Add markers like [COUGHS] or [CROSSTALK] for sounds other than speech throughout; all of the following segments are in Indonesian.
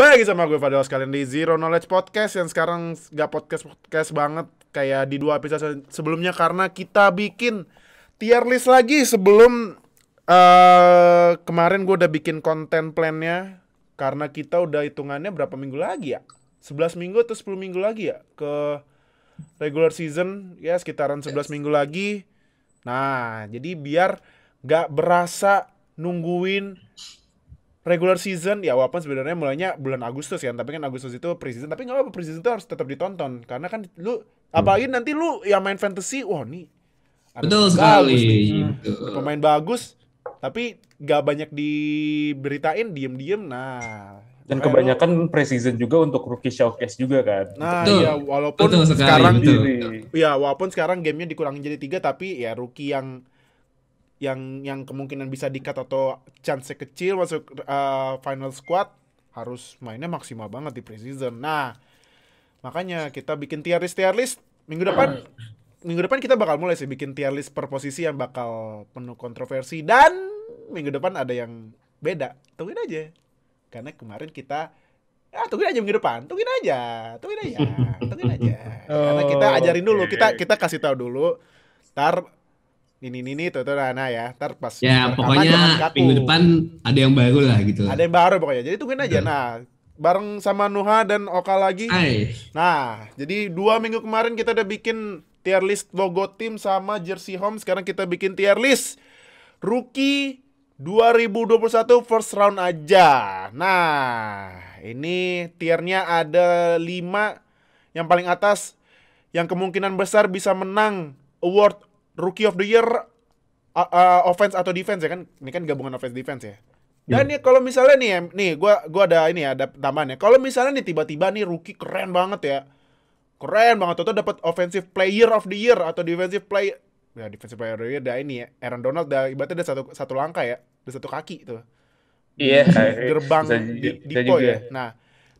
Bagi sama gue Fadil sekalian di Zero Knowledge Podcast yang sekarang gak podcast-podcast banget kayak di dua episode sebelumnya karena kita bikin tier list lagi sebelum uh, kemarin gue udah bikin konten plannya karena kita udah hitungannya berapa minggu lagi ya? 11 minggu atau 10 minggu lagi ya ke regular season ya sekitaran 11 yes. minggu lagi. Nah, jadi biar gak berasa nungguin regular season ya walaupun sebenarnya mulainya bulan Agustus ya tapi kan Agustus itu preseason tapi nggak apa preseason itu harus tetap ditonton karena kan lu hmm. apalagi nanti lu yang main fantasy wah nih betul sekali nih. Hmm. pemain bagus tapi gak banyak diberitain diem-diem nah dan kebanyakan preseason juga untuk rookie showcase juga kan. Nah, betul. ya walaupun betul sekarang betul. ya walaupun sekarang gamenya dikurangin jadi tiga tapi ya rookie yang yang yang kemungkinan bisa dikat atau chance kecil masuk uh, final squad harus mainnya maksimal banget di preseason. Nah, makanya kita bikin tier list tier list minggu depan minggu depan kita bakal mulai sih bikin tier list per posisi yang bakal penuh kontroversi dan minggu depan ada yang beda. Tungguin aja. Karena kemarin kita ah tungguin aja minggu depan tungguin aja tungguin aja tungguin aja [LAUGHS] karena kita oh, ajarin dulu kita kita kasih tahu dulu tar ini ini ini tuh nah, Nana ya ntar pas ya pokoknya minggu depan ada yang baru lah gitu ada yang baru pokoknya jadi tungguin aja nah bareng sama Nuha dan Oka lagi Ay. nah jadi dua minggu kemarin kita udah bikin tier list logo tim sama jersey home sekarang kita bikin tier list rookie 2021 first round aja nah ini tiernya ada lima yang paling atas yang kemungkinan besar bisa menang award Rookie of the Year uh, uh, offense atau defense ya kan? Ini kan gabungan offense defense ya. Dan yeah. nih ya, kalau misalnya nih nih gua gua ada ini ya ada tambahan ya. Kalau misalnya nih tiba-tiba nih rookie keren banget ya. Keren banget tuh dapat offensive player of the year atau defensive player ya defensive player of the year dah ini ya. Aaron Donald dah ibaratnya ada satu satu langkah ya, ada satu kaki tuh. Iya, yeah, gerbang di, di, bisa di ya. Nah,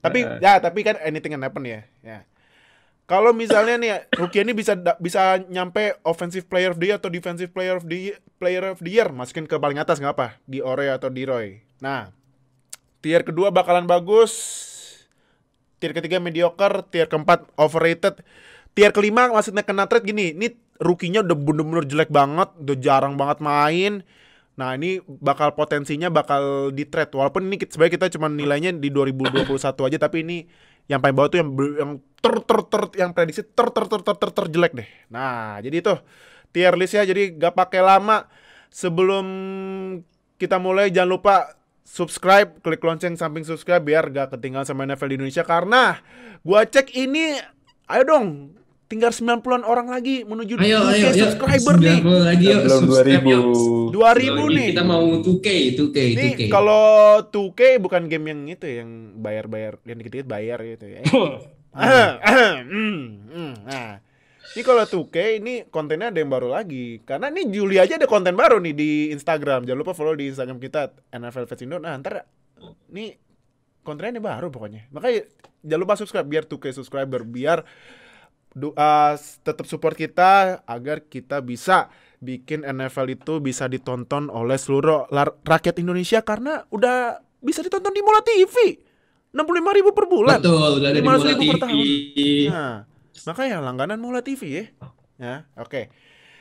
tapi uh, ya eh. tapi kan anything can happen ya. Ya. Kalau misalnya nih rookie ini bisa bisa nyampe offensive player of the year atau defensive player of the year, player of the year, masukin ke paling atas nggak apa di Ore atau di Roy. Nah, tier kedua bakalan bagus, tier ketiga mediocre, tier keempat overrated, tier kelima maksudnya kena trade gini, ini rukinya udah bener-bener jelek banget, udah jarang banget main. Nah ini bakal potensinya bakal di trade, walaupun ini sebenarnya kita cuma nilainya di 2021 aja, tapi ini yang paling bawah tuh yang yang ter ter ter yang prediksi ter ter ter ter ter, ter jelek deh. Nah, jadi itu tier list ya. Jadi gak pakai lama sebelum kita mulai jangan lupa subscribe, klik lonceng samping subscribe biar gak ketinggalan sama NFL di Indonesia karena gua cek ini ayo dong Tinggal 90-an orang lagi menuju ayo, 2K ayo, subscriber ayo, nih. lagi yuk. Belum 2000. 2000 nih. Kita mau 2K, 2K, nih, 2K. kalau 2K bukan game yang itu yang bayar-bayar, yang dikit-dikit bayar gitu ya. Oh. [COUGHS] Hmm, hmm, nah. Ini kalau 2K ini kontennya ada yang baru lagi. Karena ini Juli aja ada konten baru nih di Instagram. Jangan lupa follow di Instagram kita NFL Fans Indo. Nah, ntar ini kontennya ini baru pokoknya. Makanya jangan lupa subscribe biar 2K subscriber biar doa eh, tetap support kita agar kita bisa bikin NFL itu bisa ditonton oleh seluruh rakyat Indonesia karena udah bisa ditonton di Mola TV. 65 ribu per bulan. Betul, udah ada di Mola ribu TV. Per tahun. Nah, makanya langganan Mola TV ya. Ya, oke. Okay.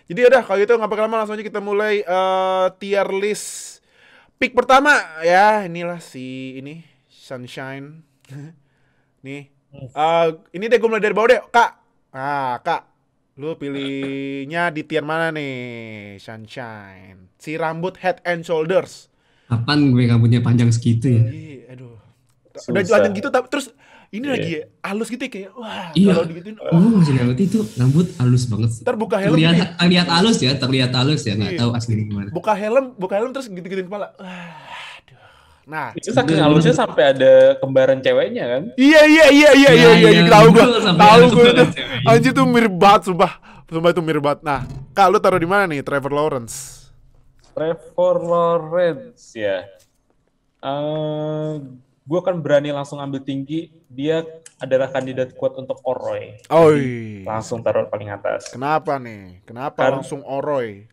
Jadi udah kalau gitu nggak pakai lama langsung aja kita mulai uh, tier list pick pertama ya inilah si ini Sunshine. [LAUGHS] Nih. Uh, ini deh gue mulai dari bawah deh. Kak, Nah, Kak, lu pilihnya di tier mana nih? Sunshine. Si rambut head and shoulders. Kapan gue rambutnya panjang segitu ya? Iya, aduh. Susah. Udah jelas gitu tapi terus ini yeah. lagi halus gitu ya, kayak wah iya. kalau digituin oh. masih itu rambut halus banget terbuka helm terlihat, nih. terlihat halus ya terlihat halus ya nggak iya. tahu asli gimana buka helm buka helm terus gitu-gituin kepala wah Nah, itu saking iya. halusnya sampai ada kembaran ceweknya kan? Iya iya iya iya iya iya, iya. iya tahu gua. Tahu gua itu. Anjir tuh mirip banget sumpah. Sumpah itu mirip banget. Nah, Kak lu taruh di mana nih Trevor Lawrence? Trevor Lawrence ya. Uh, eh, gue kan berani langsung ambil tinggi. Dia adalah kandidat kuat untuk Oroy. Oi. Langsung taruh paling atas. Kenapa nih? Kenapa Karena... langsung Oroy?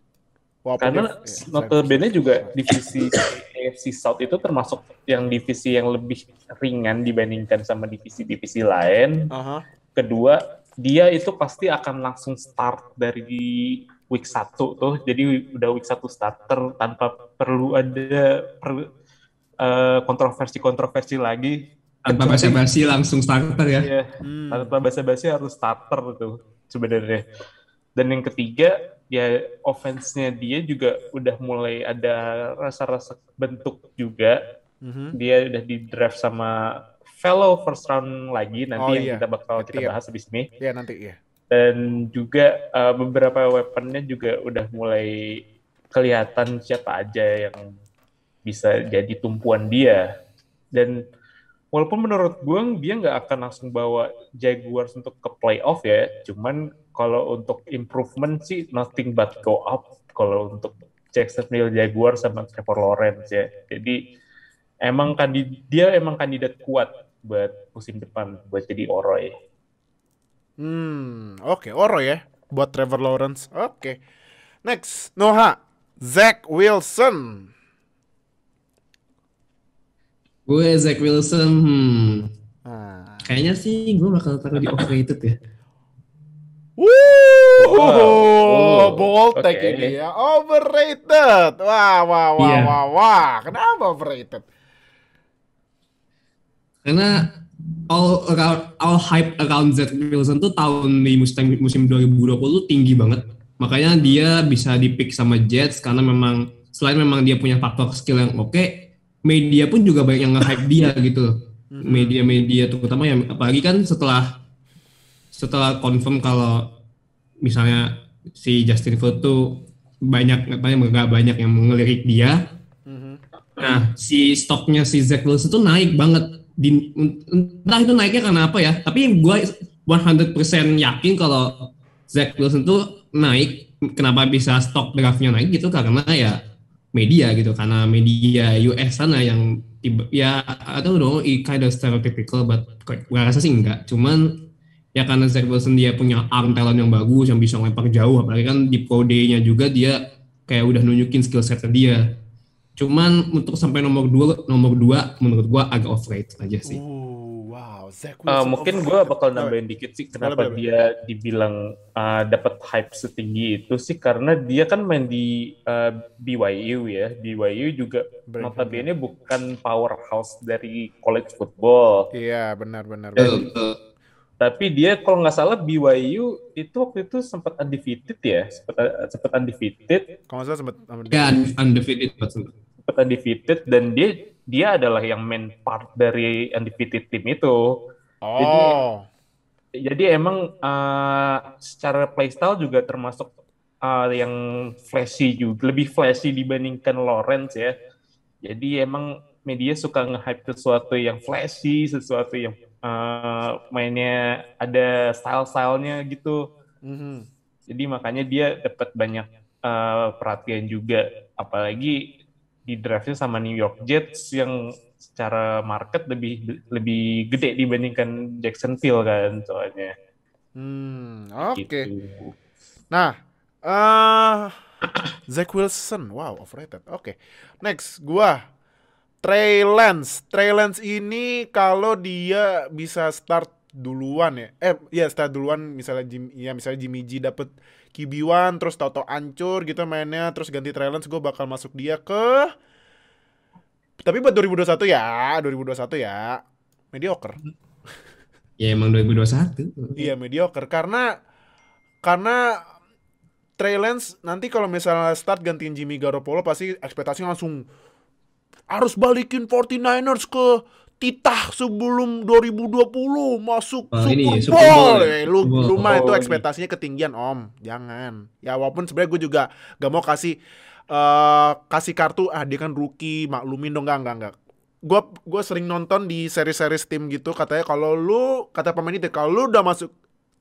Walaupun Karena iya, notabene juga divisi AFC South itu termasuk yang divisi yang lebih ringan dibandingkan sama divisi-divisi lain. Uh -huh. Kedua, dia itu pasti akan langsung start dari week 1 tuh. Jadi udah week 1 starter tanpa perlu ada per, uh, kontroversi-kontroversi lagi. Tanpa basa-basi langsung starter ya. Iya. Hmm. Tanpa basa-basi harus starter tuh sebenarnya. Dan yang ketiga, dia ya, offense-nya dia juga udah mulai ada rasa-rasa bentuk juga. Mm-hmm. Dia udah di draft sama fellow first round lagi nanti oh, yang iya. kita bakal nanti kita ya. bahas iya. ini. Iya nanti ya. Dan juga uh, beberapa weaponnya juga udah mulai kelihatan siapa aja yang bisa jadi tumpuan dia. Dan walaupun menurut gue dia nggak akan langsung bawa Jaguars untuk ke playoff ya, cuman kalau untuk improvement sih nothing but go up kalau untuk Jacksonville Jaguar sama Trevor Lawrence ya. Jadi emang kan dia emang kandidat kuat buat musim depan buat jadi Oroy. Hmm, oke okay, Oroy ya buat Trevor Lawrence. Oke. Okay. Next, Noah, Zach Wilson. Gue Zach Wilson, hmm. Ah. Kayaknya sih gue bakal taruh di [LAUGHS] overrated ya. Wuh, Boltek okay. ini ya, overrated. Wah, wah, wah, yeah. wah, wah. Kenapa overrated? Karena all around, all hype around Zach Wilson tuh tahun di musim musim 2020 tuh tinggi banget. Makanya dia bisa dipick sama Jets karena memang selain memang dia punya faktor skill yang oke, okay, media pun juga banyak yang nge-hype dia gitu. Mm-hmm. Media-media terutama yang apalagi kan setelah setelah confirm kalau misalnya si Justin Field tuh banyak katanya nggak banyak yang mengelirik dia. Mm-hmm. Nah, si stoknya si Zach Wilson tuh naik banget. Di, entah itu naiknya karena apa ya, tapi gue 100% yakin kalau Zach Wilson tuh naik, kenapa bisa stok draftnya naik gitu karena ya media gitu, karena media US sana yang tiba, ya atau dong, kind of stereotypical, but gue rasa sih enggak, cuman ya karena Zach Wilson dia punya arm talent yang bagus yang bisa lempar jauh apalagi kan di pro day-nya juga dia kayak udah nunjukin skill setnya dia cuman untuk sampai nomor dua nomor dua menurut gua agak off overrated aja sih Ooh, wow Zach eh, uh, mungkin gua bakal nambahin dikit sih kenapa right. dia dibilang uh, eh, dapat hype setinggi itu sih karena dia kan main di uh, eh, BYU ya BYU juga right. notabene bukan powerhouse dari college football iya benar benar, benar. Uh, uh, tapi dia kalau nggak salah BYU itu waktu itu sempat undefeated ya sempat sempat undefeated kalau nggak salah sempat undefeated. ya undefeated sempat undefeated dan dia dia adalah yang main part dari undefeated tim itu oh jadi, jadi emang uh, secara playstyle juga termasuk uh, yang flashy juga lebih flashy dibandingkan Lawrence ya jadi emang media suka nge-hype sesuatu yang flashy, sesuatu yang Eh, mainnya ada style-stylenya gitu. Mm-hmm. Jadi makanya dia dapat banyak uh, perhatian juga, apalagi di draftnya sama New York Jets yang secara market lebih lebih gede dibandingkan Jacksonville kan soalnya. Hmm, oke. Okay. Gitu. Nah, uh, Zach Wilson, wow, overrated. Oke, okay. next, gua Trey Lance. Trey Lance ini kalau dia bisa start duluan ya. Eh, ya start duluan misalnya Jim, ya misalnya Jimmy G dapet QB1 terus toto ancur gitu mainnya terus ganti Trey Lance gue bakal masuk dia ke tapi buat 2021 ya, 2021 ya mediocre. [LAUGHS] Ya emang 2021. iya mediocre karena karena Trey Lance nanti kalau misalnya start gantiin Jimmy Garoppolo pasti ekspektasinya langsung harus balikin 49ers ke titah sebelum 2020 masuk oh, Super, ini, Super Bowl. Ya? Eh, lu Super Bowl. itu oh, ekspektasinya iya. ketinggian, Om. Jangan. Ya walaupun sebenarnya gue juga gak mau kasih uh, kasih kartu ah dia kan rookie, maklumin dong enggak enggak enggak. Gue gue sering nonton di seri-seri tim gitu katanya kalau lu kata pemain itu kalau lu udah masuk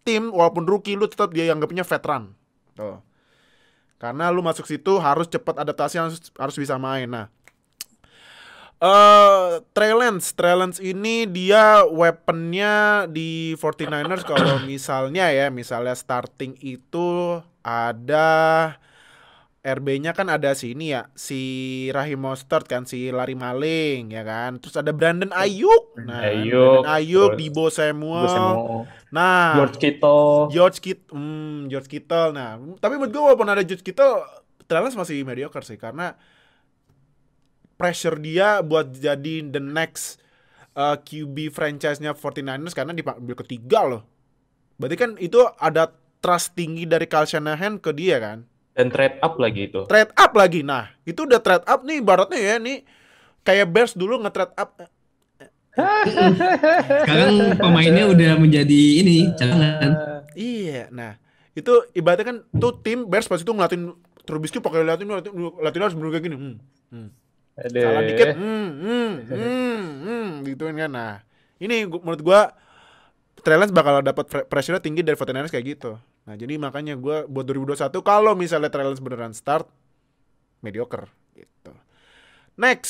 tim walaupun rookie lu tetap dia yang punya veteran. Tuh. Karena lu masuk situ harus cepat adaptasi harus, harus bisa main. Nah, Uh, eh, Trey Lance, Trey Lance ini dia weaponnya di 49ers kalau misalnya ya, misalnya starting itu ada RB-nya kan ada si ini ya, si Rahim Mostert kan, si Lari Maling ya kan. Terus ada Brandon iya. Ayuk. Nah, Ayuk, Brandon Ayuk, di Dibo Samuel. Nah, George Kittle. George Kittle, hmm, George Kittle. Nah, tapi menurut gue walaupun ada George Kittle, Trellis masih mediocre sih karena pressure dia buat jadi the next uh, QB franchise-nya 49ers karena dipanggil ketiga loh. Berarti kan itu ada trust tinggi dari Kyle Shanahan ke dia kan. Dan trade up lagi itu. Trade up lagi. Nah, itu udah trade up nih baratnya ya nih kayak Bears dulu nge-trade up sekarang pemainnya udah menjadi ini cadangan. Iya, nah itu ibaratnya kan tuh tim Bears pas itu ngelatin Trubisky pakai latihan latihan harus kayak gini. Hmm. Hmm. Aduh. salah dikit hmm, hmm, hmm, hmm, gituin kan nah ini menurut gue Trailers bakal dapat pressure tinggi dari 49ers kayak gitu. Nah, jadi makanya gue buat 2021 kalau misalnya Trailers beneran start mediocre gitu. Next,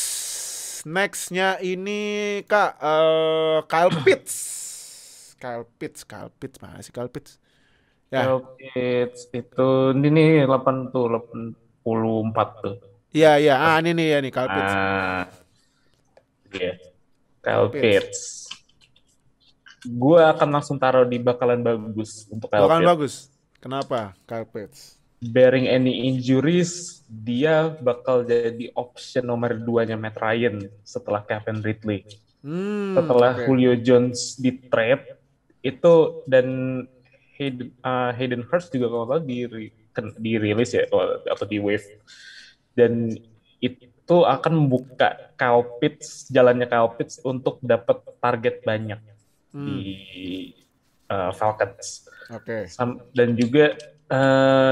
nextnya ini Kak uh, Kyle Pitts. Kyle Pitts, Kyle Pitts mana sih Kyle Pitts? Ya. Kyle Pitts itu ini 8 tuh 84 tuh. Iya iya, ah ini nih ya nih Kyle Ah. Iya. Kyle Pitts. Gua akan langsung taruh di bakalan bagus untuk Kyle Bakalan bagus. Kenapa Kyle Bearing any injuries, dia bakal jadi option nomor 2-nya Matt Ryan setelah Kevin Ridley. Hmm, setelah okay. Julio Jones di trade itu dan Hayden, uh, Hayden Hurst juga kalau nggak di dirilis ya atau di wave dan itu akan membuka Cowpits, jalannya Cowpits untuk dapat target banyak hmm. di uh, Falcons. Oke. Okay. Dan juga uh,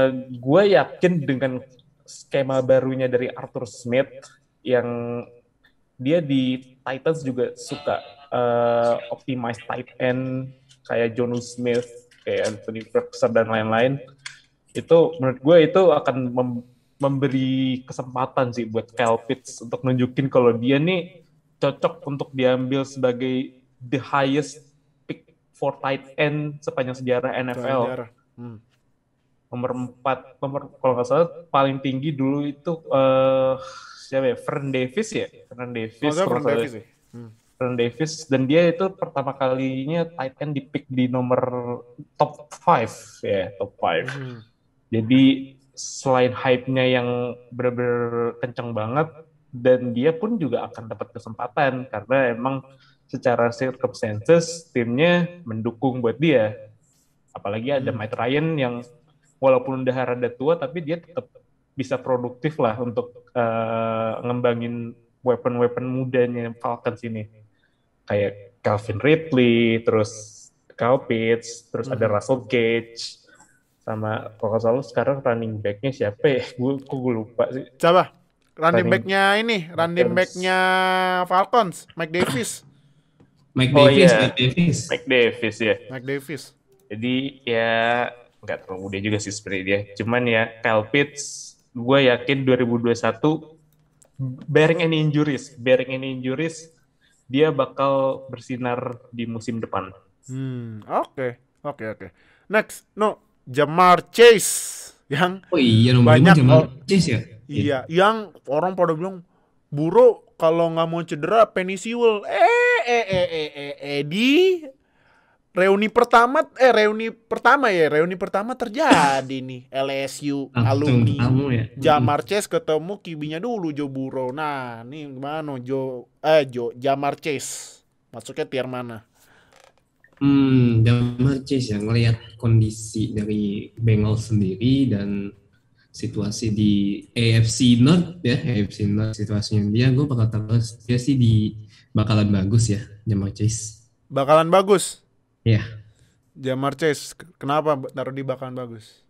eh, gue yakin dengan skema barunya dari Arthur Smith yang dia di Titans juga suka uh, optimize tight end kayak Jonu Smith, kayak Anthony Ferguson dan lain-lain. Itu menurut gue itu akan memberi kesempatan sih buat Kyle Pitts untuk nunjukin kalau dia nih cocok untuk diambil sebagai the highest pick for tight end sepanjang sejarah NFL. Hmm. Nomor 4, nomor kalau nggak salah paling tinggi dulu itu uh, siapa ya? Fern Davis ya? Fern Davis. Oh, Fern Davis. Ya. Hmm. Davis dan dia itu pertama kalinya tight end di pick di nomor top 5 ya, yeah, top 5. Hmm. Jadi selain hype-nya yang benar-benar kenceng banget dan dia pun juga akan dapat kesempatan karena emang secara circumstances timnya mendukung buat dia. Apalagi ada hmm. Matt Ryan yang walaupun udah rada tua tapi dia tetap bisa produktif lah untuk uh, ngembangin weapon-weapon mudanya Falcons ini. Kayak Calvin Ridley, terus Kyle Pitts, terus hmm. ada Russell Gage, sama kalau salah sekarang running backnya siapa ya? Gue gue lupa sih. Coba running, running backnya ini, running backnya Falcons, Mike Davis. Mike oh, Davis, iya. Mike Davis. Mike Davis ya. Mike Davis. Jadi ya nggak terlalu muda juga sih sebenarnya dia. Cuman ya Kyle Pitts, gue yakin 2021 bearing any injuries, bearing any injuries, dia bakal bersinar di musim depan. Hmm, oke, okay. oke, okay, oke. Okay. Next, no, Jamar Chase yang oh iya banyak Jamar Chase ya iya yang orang pada bilang Buru kalau nggak mau cedera penisiul eh, eh eh eh eh eh, eh di reuni pertama eh reuni pertama ya reuni pertama terjadi nih LSU alumni ya? Jamar Chase ketemu kibinya dulu Jo Buro nah nih gimana Jo eh Jo Jamar Chase masuknya tiar mana Hmm, Damar Chase ya, ngelihat kondisi dari Bengal sendiri dan situasi di AFC North ya, AFC North situasinya dia, gue bakal taruh dia sih di bakalan bagus ya, Damar Chase. Bakalan bagus? Iya. Yeah. Jamar Chase, kenapa taruh di bakalan bagus?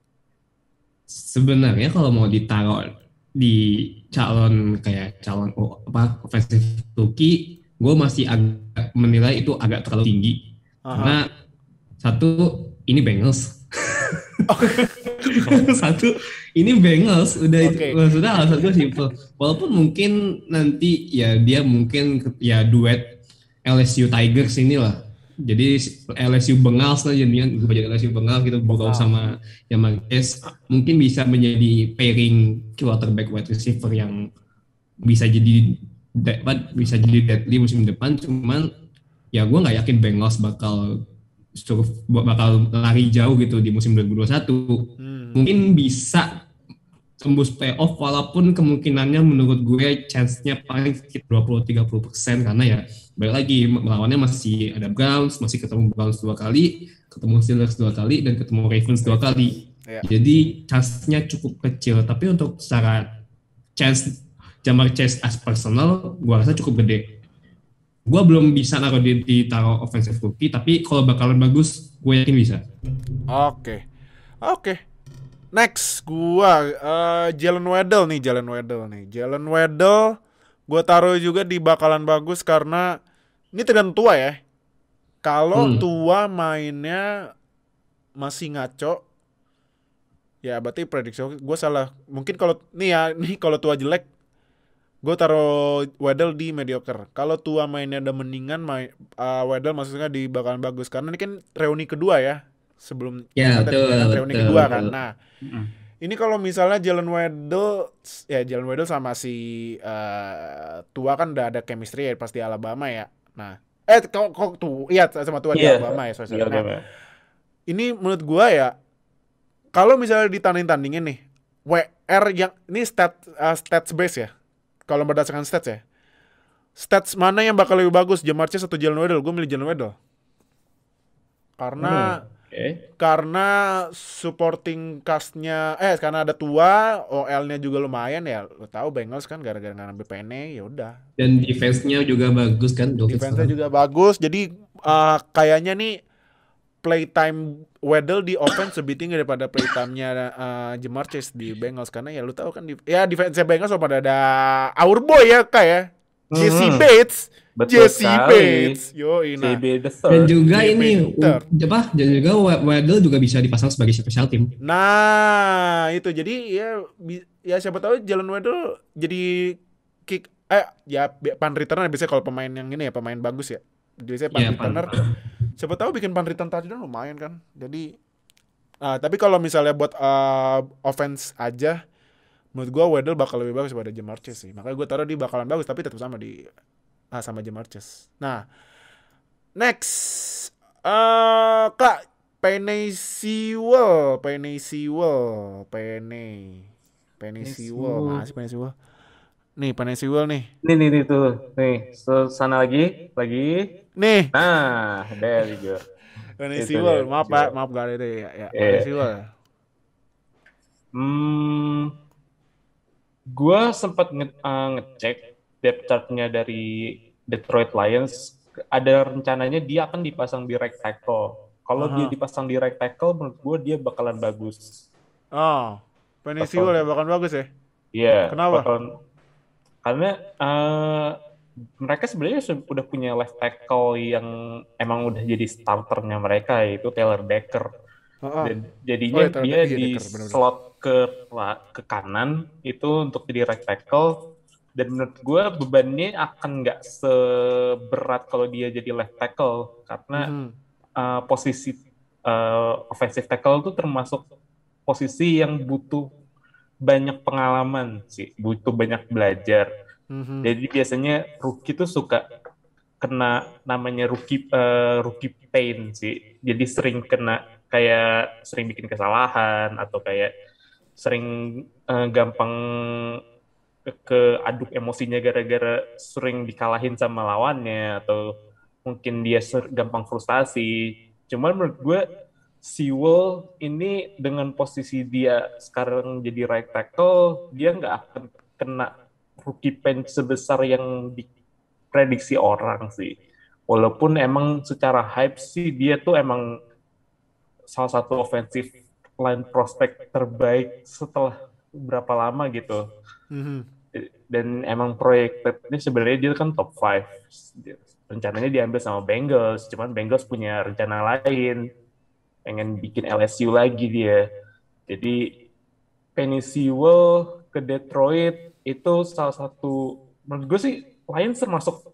Sebenarnya kalau mau ditaruh di calon kayak calon oh, apa offensive rookie, gue masih agak menilai itu agak terlalu tinggi karena satu ini Bengals. [LAUGHS] satu ini Bengals udah okay. sudah alasan gue simple. Walaupun mungkin nanti ya dia mungkin ya duet LSU Tigers ini lah. Jadi LSU kan Bengals lah jadinya gue jadi LSU Bengals gitu Bogor sama Jamal S mungkin bisa menjadi pairing quarterback wide receiver yang bisa jadi dapat bisa jadi deadly musim depan cuman ya gue nggak yakin Bengals bakal bakal lari jauh gitu di musim 2021. Hmm. Mungkin bisa tembus playoff walaupun kemungkinannya menurut gue chance-nya paling sekitar 20-30 persen karena ya balik lagi melawannya masih ada Browns, masih ketemu Browns dua kali, ketemu Steelers dua kali, dan ketemu Ravens dua kali. Yeah. Jadi chance-nya cukup kecil, tapi untuk secara chance Jamar Chase as personal, gue rasa cukup gede gue belum bisa taruh di, di taruh offensive rookie tapi kalau bakalan bagus gue yakin bisa oke okay. oke okay. next gue uh, Jalen Weddle nih Jalen Weddle nih Jalen Weddle gue taruh juga di bakalan bagus karena ini tergantung tua ya kalau hmm. tua mainnya masih ngaco ya berarti prediksi gue salah mungkin kalau nih ya [LAUGHS] nih kalau tua jelek gue taruh Weddle di mediocre. Kalau tua mainnya ada mendingan, main, uh, Weddle maksudnya di bakalan bagus karena ini kan reuni kedua ya sebelum ya, betul, reuni betul, kedua betul. kan. Nah, mm. ini kalau misalnya Jalen Weddle ya Jalen Weddle sama si uh, tua kan udah ada chemistry ya pasti Alabama ya. Nah, eh kok kok tuh iya sama tua yeah. di iya. Alabama ya soalnya Nah, ini menurut gue ya kalau misalnya ditanding tandingin nih WR yang ini stat uh, stats base ya kalau berdasarkan stats ya. Stats mana yang bakal lebih bagus, Jamar Chase atau Jalen Waddle? Gue milih Jalen Waddle. Karena hmm, okay. karena supporting castnya eh karena ada tua, OL-nya juga lumayan ya. Lo tahu Bengals kan gara-gara nggak ngambil Pene, ya udah. Dan defense-nya juga bagus kan. Defense-nya juga bagus. Jadi uh, kayaknya nih playtime Weddle di offense lebih tinggi daripada playtime-nya uh, Jamar Chase di Bengals karena ya lu tahu kan di, ya defense Bengals pada ada our boy ya kayak ya? hmm. Jesse hmm. Bates Betul Jesse kali. Bates yo ini nah. dan juga JB ini apa dan juga Weddle juga bisa dipasang sebagai special team nah itu jadi ya ya siapa tahu Jalan Weddle jadi kick eh ya pan returner biasanya kalau pemain yang ini ya pemain bagus ya biasanya pan iya, yeah, returner pan siapa tahu bikin return touchdown lumayan kan jadi uh, tapi kalau misalnya buat uh, offense aja menurut gue Weddle bakal lebih bagus pada Jamar Chase sih makanya gue taruh di bakalan bagus tapi tetap sama di uh, sama Jamar Chase nah next uh, kak Penny Sewell Penny Sewell Penny Penny Sewell masih Penny Sewell nih Penny Sewell nih nih nih, nih tuh nih so, sana lagi lagi Nih. Nah, there you go. Gone [LAUGHS] maaf Pak, maaf gak ada ya. ya. Yeah. Hmm, gue sempat nge uh, ngecek depth chartnya dari Detroit Lions. Ada rencananya dia akan dipasang di right tackle. Kalau dia dipasang di right tackle, menurut gue dia bakalan bagus. Oh, Penny Sewell ya bakalan bagus ya? Iya. Yeah, Kenapa? Bakalan, karena uh, mereka sebenarnya sudah punya left tackle yang emang udah jadi starternya mereka yaitu Taylor Decker. Oh, Dan jadinya oh, ya, dia Decker, iya, di slot ke ke kanan itu untuk jadi right tackle dan menurut gue bebannya akan nggak seberat kalau dia jadi left tackle karena hmm. uh, posisi uh, offensive tackle itu termasuk posisi yang butuh banyak pengalaman sih butuh banyak belajar Mm-hmm. Jadi biasanya rookie tuh suka kena namanya rookie uh, pain sih. Jadi sering kena kayak sering bikin kesalahan atau kayak sering uh, gampang keaduk ke emosinya gara-gara sering dikalahin sama lawannya atau mungkin dia ser- gampang frustasi. Cuman menurut gue Sewell ini dengan posisi dia sekarang jadi right tackle, dia nggak akan kena rookie pen sebesar yang diprediksi orang sih. Walaupun emang secara hype sih dia tuh emang salah satu offensive line prospect terbaik setelah berapa lama gitu. Mm-hmm. Dan emang proyeknya sebenarnya dia kan top 5. Rencananya diambil sama Bengals, cuman Bengals punya rencana lain. Pengen bikin LSU lagi dia. Jadi Penny Sewell ke Detroit itu salah satu menurut gue sih lain termasuk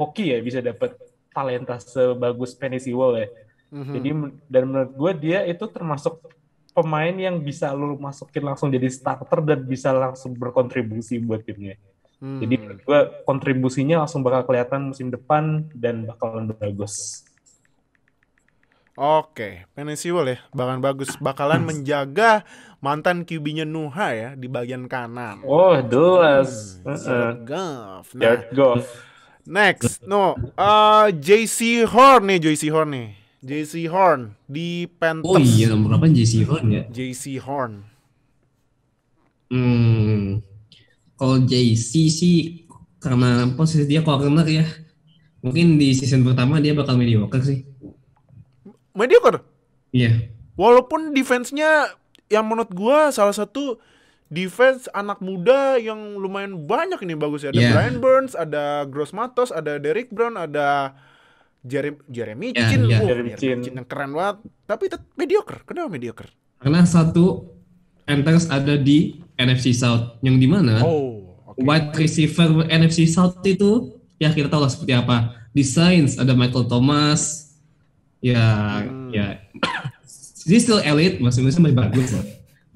hoki ya bisa dapat talenta sebagus Penny Sewell ya. Mm-hmm. Jadi dan menurut gue dia itu termasuk pemain yang bisa lu masukin langsung jadi starter dan bisa langsung berkontribusi buat timnya. Mm. Jadi hmm. menurut gue kontribusinya langsung bakal kelihatan musim depan dan bakalan bagus. Oke, Penesiwol ya, bahkan bagus. Bakalan menjaga mantan QB-nya Nuha ya di bagian kanan. Oh, jelas. Hmm, uh, Nah, Goff. Next, no, uh, JC Horn nih, JC Horn nih. JC Horn di Panthers. Oh iya, nomor berapa JC Horn ya? JC Horn. Hmm, kalau JC sih karena posisi dia corner ya, mungkin di season pertama dia bakal mediocre sih mediocre. Iya. Walaupun defense-nya yang menurut gua salah satu defense anak muda yang lumayan banyak ini bagus ya. Ada yeah. Brian Burns, ada Gross Matos, ada Derek Brown, ada Jeremy iya, iya. Jeremy yeah, Chin. Yeah. Oh, Jeremy Chin. Chin yang keren banget. Tapi mediocre. Kenapa mediocre? Karena satu Panthers ada di NFC South yang di mana oh, okay. wide receiver NFC South itu ya kita tahu lah seperti apa. Di Saints ada Michael Thomas, ya hmm. ya jadi still elite maksudnya masih bagus loh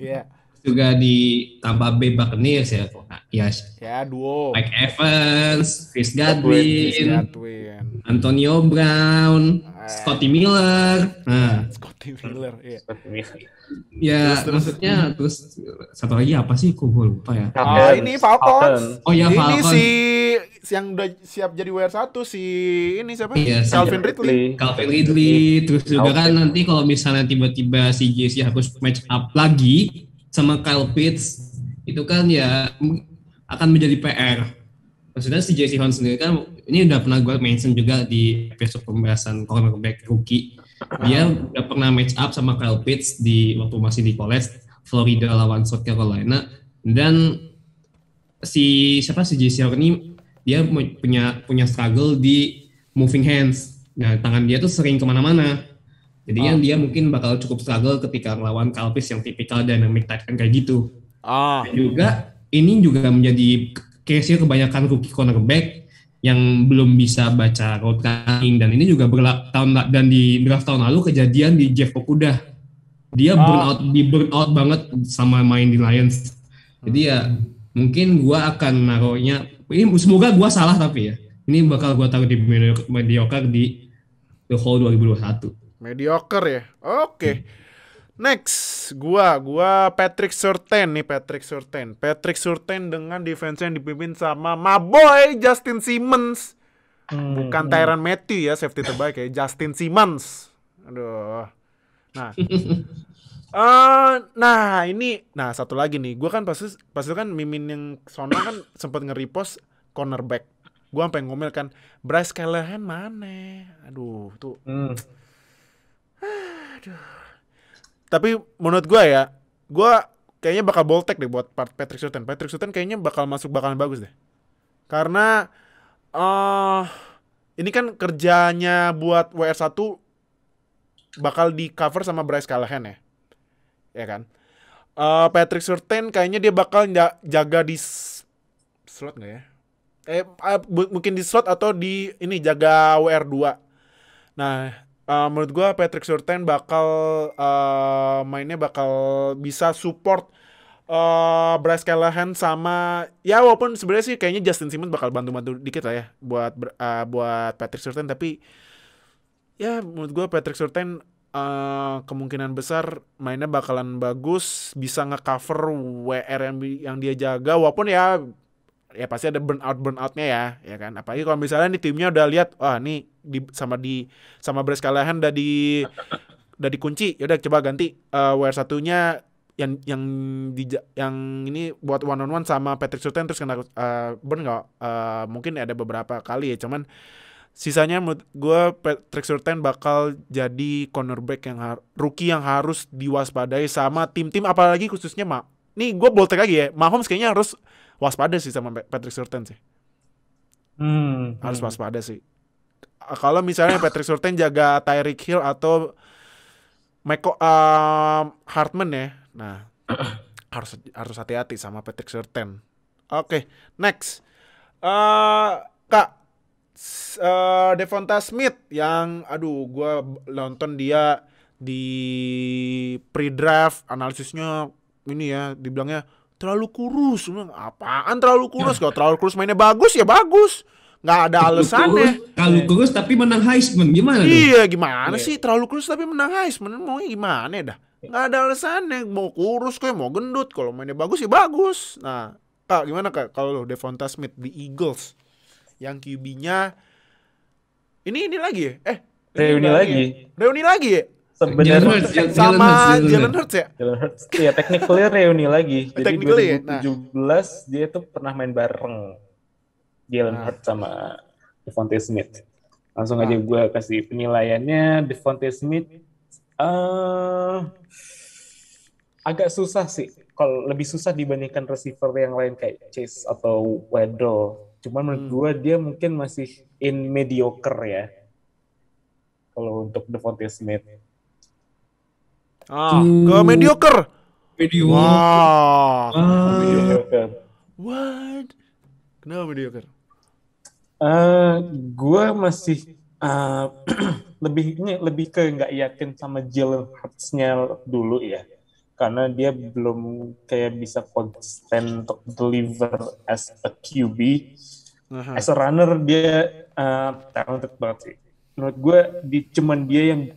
yeah. Iya. juga ditambah B Buccaneers ya ya ya duo Mike Evans Chris Godwin, Chris Godwin. Antonio Brown Scotty Miller. Nah. Scotty Miller, iya. Scotty Miller. Ya, terus, maksudnya terus. satu lagi apa sih? Kok gue lupa ya. Oh, oh ini Falcons. Falcon. Oh ya Falcons. Ini si, yang udah siap jadi WR 1 si ini siapa? Iya, Calvin si Ridley. Calvin Ridley. Terus juga kan nanti kalau misalnya tiba-tiba si JC harus match up lagi sama Kyle Pitts, itu kan ya akan menjadi PR maksudnya si Jesse Horn sendiri kan ini udah pernah gue mention juga di episode pembahasan cornerback rookie dia ah. udah pernah match up sama Kyle Pitts di waktu masih di college Florida lawan South Carolina dan si siapa si Jesse Horn ini dia punya punya struggle di moving hands nah tangan dia tuh sering kemana-mana jadinya kan oh. dia mungkin bakal cukup struggle ketika lawan Kalpis yang tipikal dynamic tight end kayak gitu oh. Dan juga ini juga menjadi case-nya kebanyakan rookie cornerback yang belum bisa baca route running dan ini juga berlak tahun dan di draft tahun lalu kejadian di Jeff Okuda dia oh. out di burn out banget sama main di Lions jadi ya hmm. mungkin gua akan naruhnya ini semoga gua salah tapi ya ini bakal gua taruh di mediocre, mediocre di the whole 2021 mediocre ya oke okay. Hmm Next, gua gua Patrick Surtain nih Patrick Surtain. Patrick Surtain dengan defense yang dipimpin sama Maboy Justin Simmons. Hmm. Bukan hmm. Tyron Matthew ya safety terbaik ya, Justin Simmons. Aduh. Nah. uh, [LAUGHS] nah, ini nah satu lagi nih. gue kan pasti pasti kan Mimin yang sono kan sempat nge-repost cornerback. Gue sampai ngomel kan, Bryce Callahan mana? Aduh, tuh. Hmm. Aduh tapi menurut gue ya, gue kayaknya bakal boltek deh buat part Patrick Sutton. Patrick Sutton kayaknya bakal masuk bakalan bagus deh. Karena uh, ini kan kerjanya buat WR1 bakal di cover sama Bryce Callahan ya. Ya kan? Uh, Patrick Surtain kayaknya dia bakal jaga di slot nggak ya? Eh, uh, mungkin di slot atau di ini jaga WR2. Nah, uh, menurut gue Patrick Surtain bakal uh, mainnya bakal bisa support uh, Bryce Callahan sama ya walaupun sebenarnya sih kayaknya Justin Simmons bakal bantu-bantu dikit lah ya buat uh, buat Patrick Surtain tapi ya menurut gue Patrick Surtain uh, kemungkinan besar mainnya bakalan bagus bisa ngecover WR yang, yang dia jaga walaupun ya ya pasti ada burn out burn outnya ya ya kan apalagi kalau misalnya nih timnya udah lihat wah nih di, sama di sama beres Kalahan udah di udah dikunci ya udah coba ganti uh, eh, wear satunya yang yang di yang ini buat one on one sama Patrick Surtain terus kena uh, burn nggak uh, mungkin ada beberapa kali ya cuman sisanya menurut gue Patrick Surtain bakal jadi cornerback yang rookie yang harus diwaspadai sama tim-tim apalagi khususnya mak nih gue boltek lagi ya Mahomes kayaknya harus waspada sih sama Patrick Surtain sih. Hmm. Harus hmm. waspada sih. Kalau misalnya Patrick Surtain jaga Tyreek Hill atau Meko uh, Hartman ya. Nah, [COUGHS] harus harus hati-hati sama Patrick Surtain. Oke, okay, next. Uh, Kak uh, Devonta Smith yang aduh gua nonton dia di pre-draft analisisnya ini ya dibilangnya terlalu kurus apaan terlalu kurus kalau terlalu kurus mainnya bagus ya bagus nggak ada alasannya kalau kurus tapi menang Heisman gimana iya tuh? gimana yeah. sih terlalu kurus tapi menang Heisman mau gimana dah nggak ada alasannya mau kurus kayak mau gendut kalau mainnya bagus ya bagus nah kak gimana kak kalau lo Devonta Smith di Eagles yang QB-nya ini ini lagi ya eh reuni lagi ya? reuni lagi ya Sebenarnya sama Jalen Hurts ya? Jalen Hurts. teknik iya, technically reuni lagi. Jadi technically, nah. tujuh belas dia tuh pernah main bareng Jalen nah. Hurts sama Devontae Smith. Langsung nah. aja gue kasih penilaiannya Devontae Smith uh, agak susah sih. Kalau lebih susah dibandingkan receiver yang lain kayak Chase atau Waddle. Cuman menurut hmm. gue dia mungkin masih in mediocre ya. Kalau untuk Devontae Smith ah, ke mediocre. Mediocre. Wah. Wow. Ah. Mediocre. What? Kenapa mediocre? Uh, eh, gue masih uh, [CLEARS THROAT] lebih ini lebih ke nggak yakin sama Jalen Hurts-nya dulu ya karena dia belum kayak bisa konsisten untuk deliver as a QB uh-huh. as a runner dia uh, talented banget sih menurut gue di cuman dia yang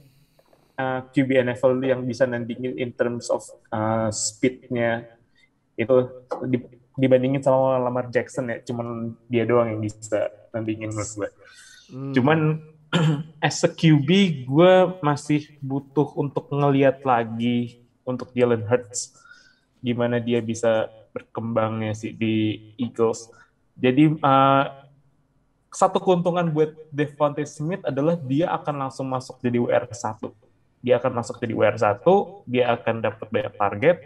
uh, QB NFL yang bisa nandingin in terms of uh, speednya itu dibandingin sama Lamar Jackson ya cuman dia doang yang bisa nandingin menurut gue hmm. cuman [CLEARS THROAT] as a QB gue masih butuh untuk ngeliat lagi untuk Jalen Hurts gimana dia bisa berkembangnya sih di Eagles jadi uh, satu keuntungan buat Devontae Smith adalah dia akan langsung masuk jadi WR1 dia akan masuk jadi WR1, dia akan dapat banyak target,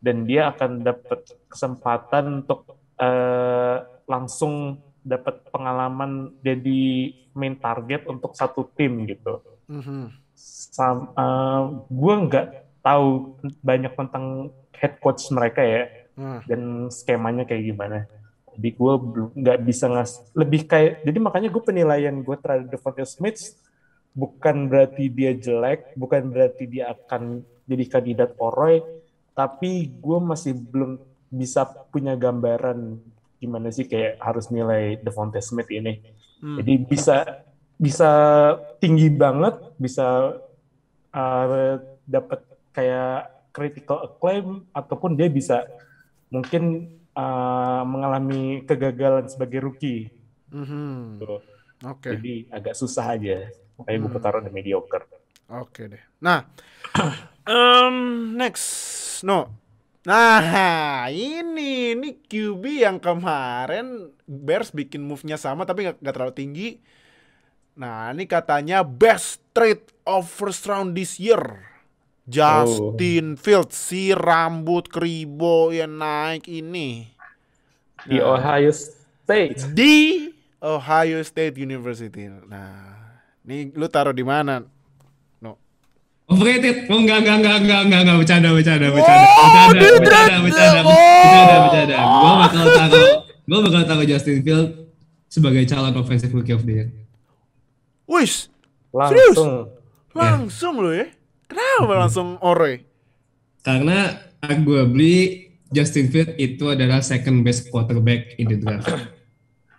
dan dia akan dapat kesempatan untuk uh, langsung dapat pengalaman jadi main target untuk satu tim gitu. Mm-hmm. uh, eh, gue nggak tahu banyak tentang head coach mereka ya mm. dan skemanya kayak gimana. Jadi gue nggak bisa ngas lebih kayak jadi makanya gue penilaian gue terhadap Devontae Smith bukan berarti dia jelek, bukan berarti dia akan jadi kandidat oroy, tapi gue masih belum bisa punya gambaran gimana sih kayak harus nilai the Devonte Smith ini. Hmm. Jadi bisa bisa tinggi banget, bisa uh, eh, dapat kayak critical acclaim ataupun dia bisa mungkin uh, mengalami kegagalan sebagai rookie. Mm -hmm. Gitu. Oke. Okay. Jadi agak susah aja. Makanya gue hmm. taruh di mediocre. Oke okay deh. Nah, um, [COUGHS] next, no. Nah, ini ini QB yang kemarin Bears bikin move-nya sama tapi nggak terlalu tinggi. Nah, ini katanya best trade of first round this year. Justin oh. Fields si rambut kribo yang naik ini. Nah, di Ohio State. Di Ohio State University. Nah, Nih lu taruh di mana? No. Overrated. Oh, enggak enggak enggak enggak enggak enggak bercanda bercanda bercanda. Oh, bercanda, bercanda, bercanda, bercanda, bercanda, bercanda oh. bercanda bercanda. Gua bakal taruh gua bakal taruh Justin Field sebagai calon offensive rookie of the year. Wis. Langsung. Serius? Langsung yeah. lo ya. Kenapa mm-hmm. langsung ore? Karena gue beli Justin Field itu adalah second best quarterback in the draft.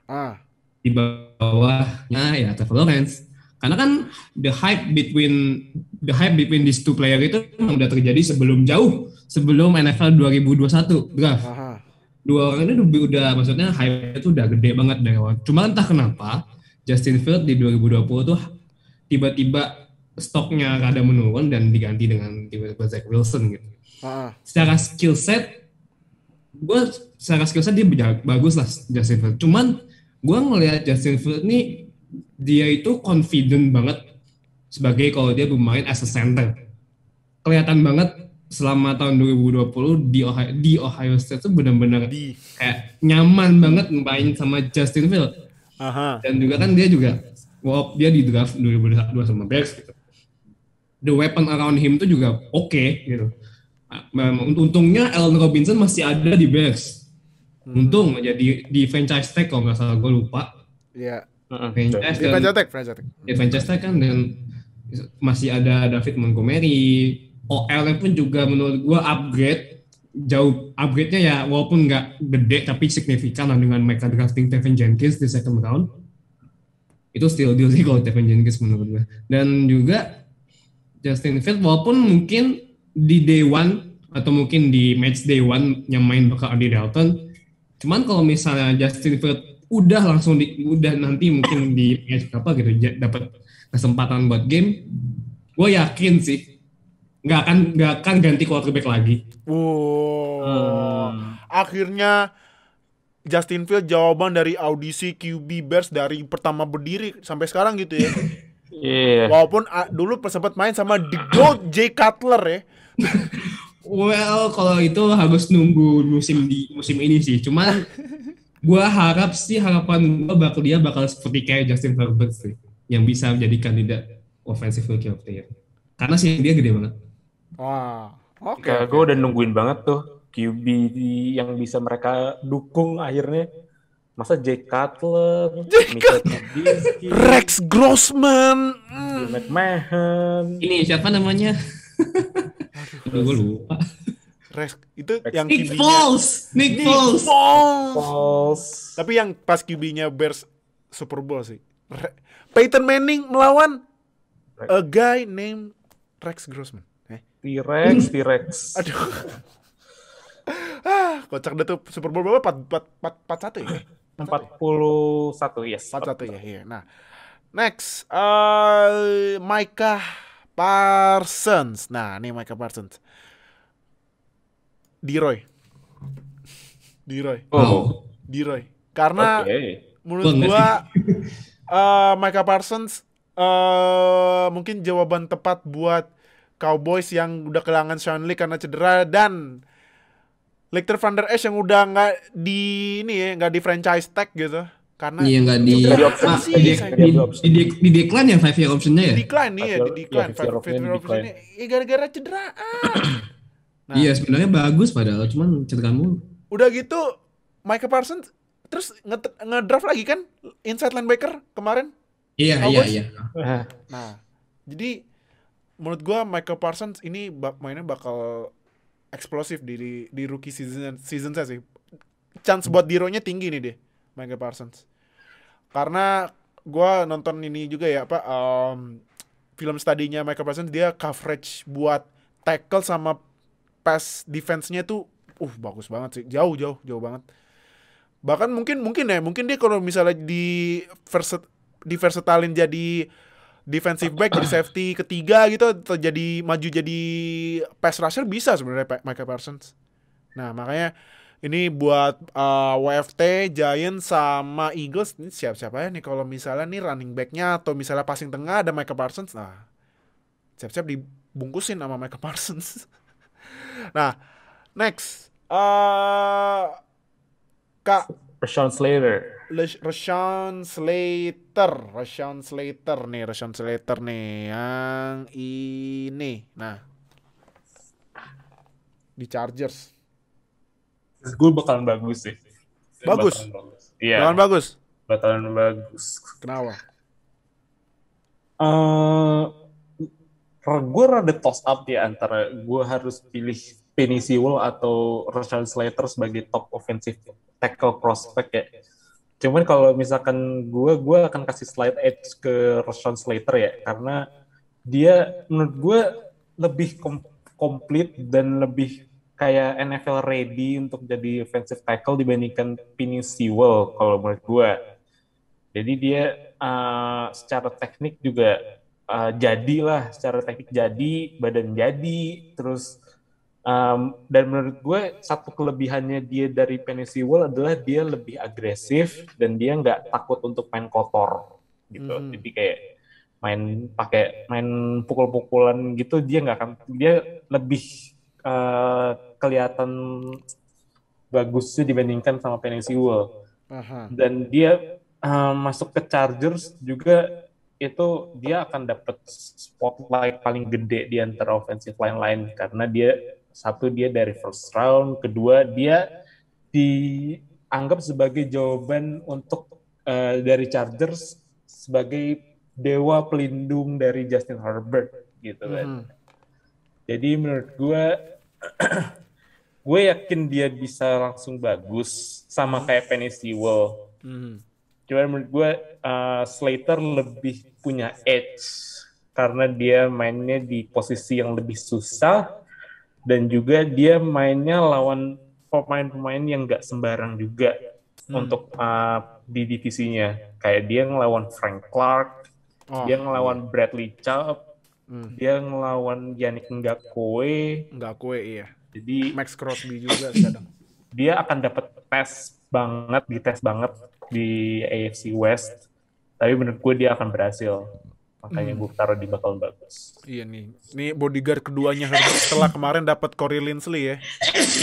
Ah. Di bawahnya ya Trevor Lawrence, karena kan the hype between the hype between these two player itu udah terjadi sebelum jauh sebelum NFL 2021 draft. Aha. Dua orang ini udah, udah maksudnya hype itu udah gede banget dari awal. Cuma entah kenapa Justin Field di 2020 tuh tiba-tiba stoknya rada menurun dan diganti dengan tiba-tiba Zach Wilson gitu. Aha. Secara skill set gue secara skill set dia bagus lah Justin Field. Cuman gue ngelihat Justin Field ini dia itu confident banget sebagai kalau dia bermain as a center. Kelihatan banget selama tahun 2020 di Ohio, di Ohio State itu benar-benar kayak nyaman banget main sama Justin Field. Aha. Dan juga kan dia juga wow, dia di draft 2022 sama Bears gitu. The weapon around him itu juga oke okay, gitu. Ah, untungnya Allen Robinson masih ada di Bears. Hmm. Untung aja jadi di franchise tag kalau nggak salah gue lupa. Iya. Yeah Uh, kita jatuh franchise Manchester kan dan masih ada David Montgomery. OL pun juga menurut gua upgrade jauh upgrade-nya ya walaupun nggak gede tapi signifikan lah dengan mereka drafting Tevin Jenkins di second round itu still deal sih kalau Tevin Jenkins menurut gue dan juga Justin Field walaupun mungkin di day one atau mungkin di match day one yang main bakal Andy Dalton cuman kalau misalnya Justin Field udah langsung di, udah nanti mungkin di apa gitu dapat kesempatan buat game gue yakin sih nggak akan nggak akan ganti quarterback lagi wow hmm. akhirnya Justin Field jawaban dari audisi QB Bears dari pertama berdiri sampai sekarang gitu ya [LAUGHS] yeah. walaupun uh, dulu sempat main sama The Goat Jay Cutler ya [LAUGHS] well kalau itu harus nunggu musim di musim ini sih cuman [LAUGHS] gue harap sih harapan gue bakal dia bakal seperti kayak Justin Herbert sih yang bisa menjadi kandidat offensive rookie of the year karena sih dia gede banget wah oke ya, okay. gue udah nungguin banget tuh QB yang bisa mereka dukung akhirnya masa Jay Cutler, Rex Grossman, Matt McMahon. Ini siapa namanya? [LAUGHS] Aduh, gue lupa. Res, itu Rex. yang Nick Foles, Nick, Foles. Tapi yang pas QB-nya Bears Super Bowl sih. Re, Peyton Manning melawan Rex. a guy named Rex Grossman. Eh. T-Rex, T-Rex. [LAUGHS] Aduh. ah, kocak deh tuh Super Bowl berapa? 4 4 4 satu ya? 41 yes. 41 ya, iya. Nah, next uh, Micah Parsons. Nah, ini Micah Parsons. Diroy. Diroy. Oh. Diroy. Karena okay. menurut Bang, gua uh, [LAUGHS] Micah Parsons uh, mungkin jawaban tepat buat Cowboys yang udah kehilangan Sean Lee karena cedera dan Lecter Van Der Esch yang udah nggak di ini ya nggak di franchise tag gitu karena iya nggak di di, di, di, di, di decline ya five year optionnya ya di decline nih ya di decline five year optionnya iya, gara-gara cedera. [COUGHS] Nah, iya sebenarnya bagus padahal cuman cetakan Udah gitu Michael Parsons terus ngedraft lagi kan inside linebacker kemarin. Iya August. iya iya. [LAUGHS] Nah, jadi menurut gua Michael Parsons ini mainnya bakal eksplosif di, di di rookie season season saya sih. Chance buat dironya tinggi nih deh Michael Parsons. Karena gua nonton ini juga ya apa um, film studinya Michael Parsons dia coverage buat tackle sama pass defense-nya tuh uh bagus banget sih. Jauh jauh jauh banget. Bahkan mungkin mungkin ya, mungkin dia kalau misalnya di verset di versatilin jadi defensive back jadi safety ketiga gitu atau jadi maju jadi pass rusher bisa sebenarnya Michael Parsons. Nah, makanya ini buat uh, WFT, Giants sama Eagles ini siap-siap aja nih kalau misalnya nih running backnya atau misalnya passing tengah ada Michael Parsons. Nah, siap-siap dibungkusin sama Michael Parsons. [LAUGHS] Nah, next. Uh, Kak Rashawn Slater. Rashawn Slater, Rashawn Slater nih, Rashawn Slater nih yang ini. Nah. Di Chargers. Gue bakalan bagus sih. Bagus. Iya. Bakalan bagus. Bakalan bagus. Kenapa? uh, gue rada toss up di ya antara gue harus pilih Penny Sewell atau Rashad Slater sebagai top offensive tackle prospect ya. Cuman kalau misalkan gue, gue akan kasih slide edge ke Rashad Slater ya, karena dia menurut gue lebih kom komplit dan lebih kayak NFL ready untuk jadi offensive tackle dibandingkan Penny Sewell kalau menurut gue. Jadi dia uh, secara teknik juga uh, jadilah secara teknik jadi, badan jadi, terus um, dan menurut gue satu kelebihannya dia dari Penny Wall adalah dia lebih agresif dan dia nggak takut untuk main kotor gitu. Mm -hmm. Jadi kayak main pakai main pukul-pukulan gitu dia nggak akan dia lebih uh, kelihatan bagusnya dibandingkan sama Penny Sewell. Dan dia uh, masuk ke Chargers juga itu dia akan dapat spotlight paling gede di antara offensive line lain karena dia satu dia dari first round, kedua dia dianggap sebagai jawaban untuk uh, dari Chargers sebagai dewa pelindung dari Justin Herbert gitu kan. Hmm. Jadi menurut gue [CLEARS THROAT] gue yakin dia bisa langsung bagus sama kayak Penny Sewell. Hmm cuma menurut gue uh, Slater lebih punya edge karena dia mainnya di posisi yang lebih susah dan juga dia mainnya lawan pemain-pemain yang nggak sembarang juga hmm. untuk uh, di divisinya. Kayak dia ngelawan Frank Clark, oh. dia ngelawan Bradley Chubb, hmm. dia ngelawan Yannick Ngakwe. Ngakwe iya. Jadi Max Crosby juga kadang. Dia akan dapat tes banget, dites banget di AFC West tapi menurut gue dia akan berhasil makanya hmm. gue taruh di bakal bagus iya nih ini bodyguard keduanya setelah kemarin dapat Corey Linsley ya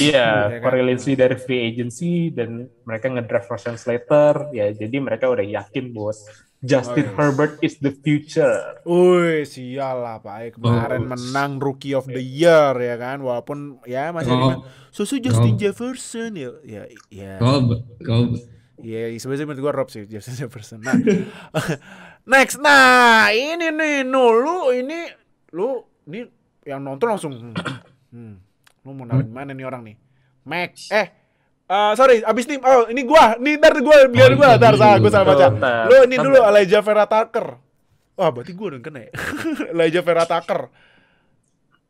iya, iya kan? Corey Linsley dari free agency dan mereka ngedraft Russian Slater ya jadi mereka udah yakin bos Justin oh, Herbert is the future. Woi, sialah Pak. Eh, kemarin oh. menang Rookie of the Year ya kan, walaupun ya masih oh. susu Justin oh. Jefferson ya, ya, ya. Oh, oh. Iya, yeah, sebenarnya menurut gue Rob sih James Jefferson. Nah, next, nah ini nih, no, lu ini, lu ini yang nonton langsung, hmm, hmm lu mau nawarin hmm? mana nih orang nih? Max. eh, Uh, sorry, abis nih, oh ini gua, nih ntar gua, oh, biar gua, iya, ntar iya, salah, gua iya, salah baca. Lu ini dulu Elijah Vera Tucker. Wah, berarti gua udah kena ya. [LAUGHS] Elijah Vera Tucker.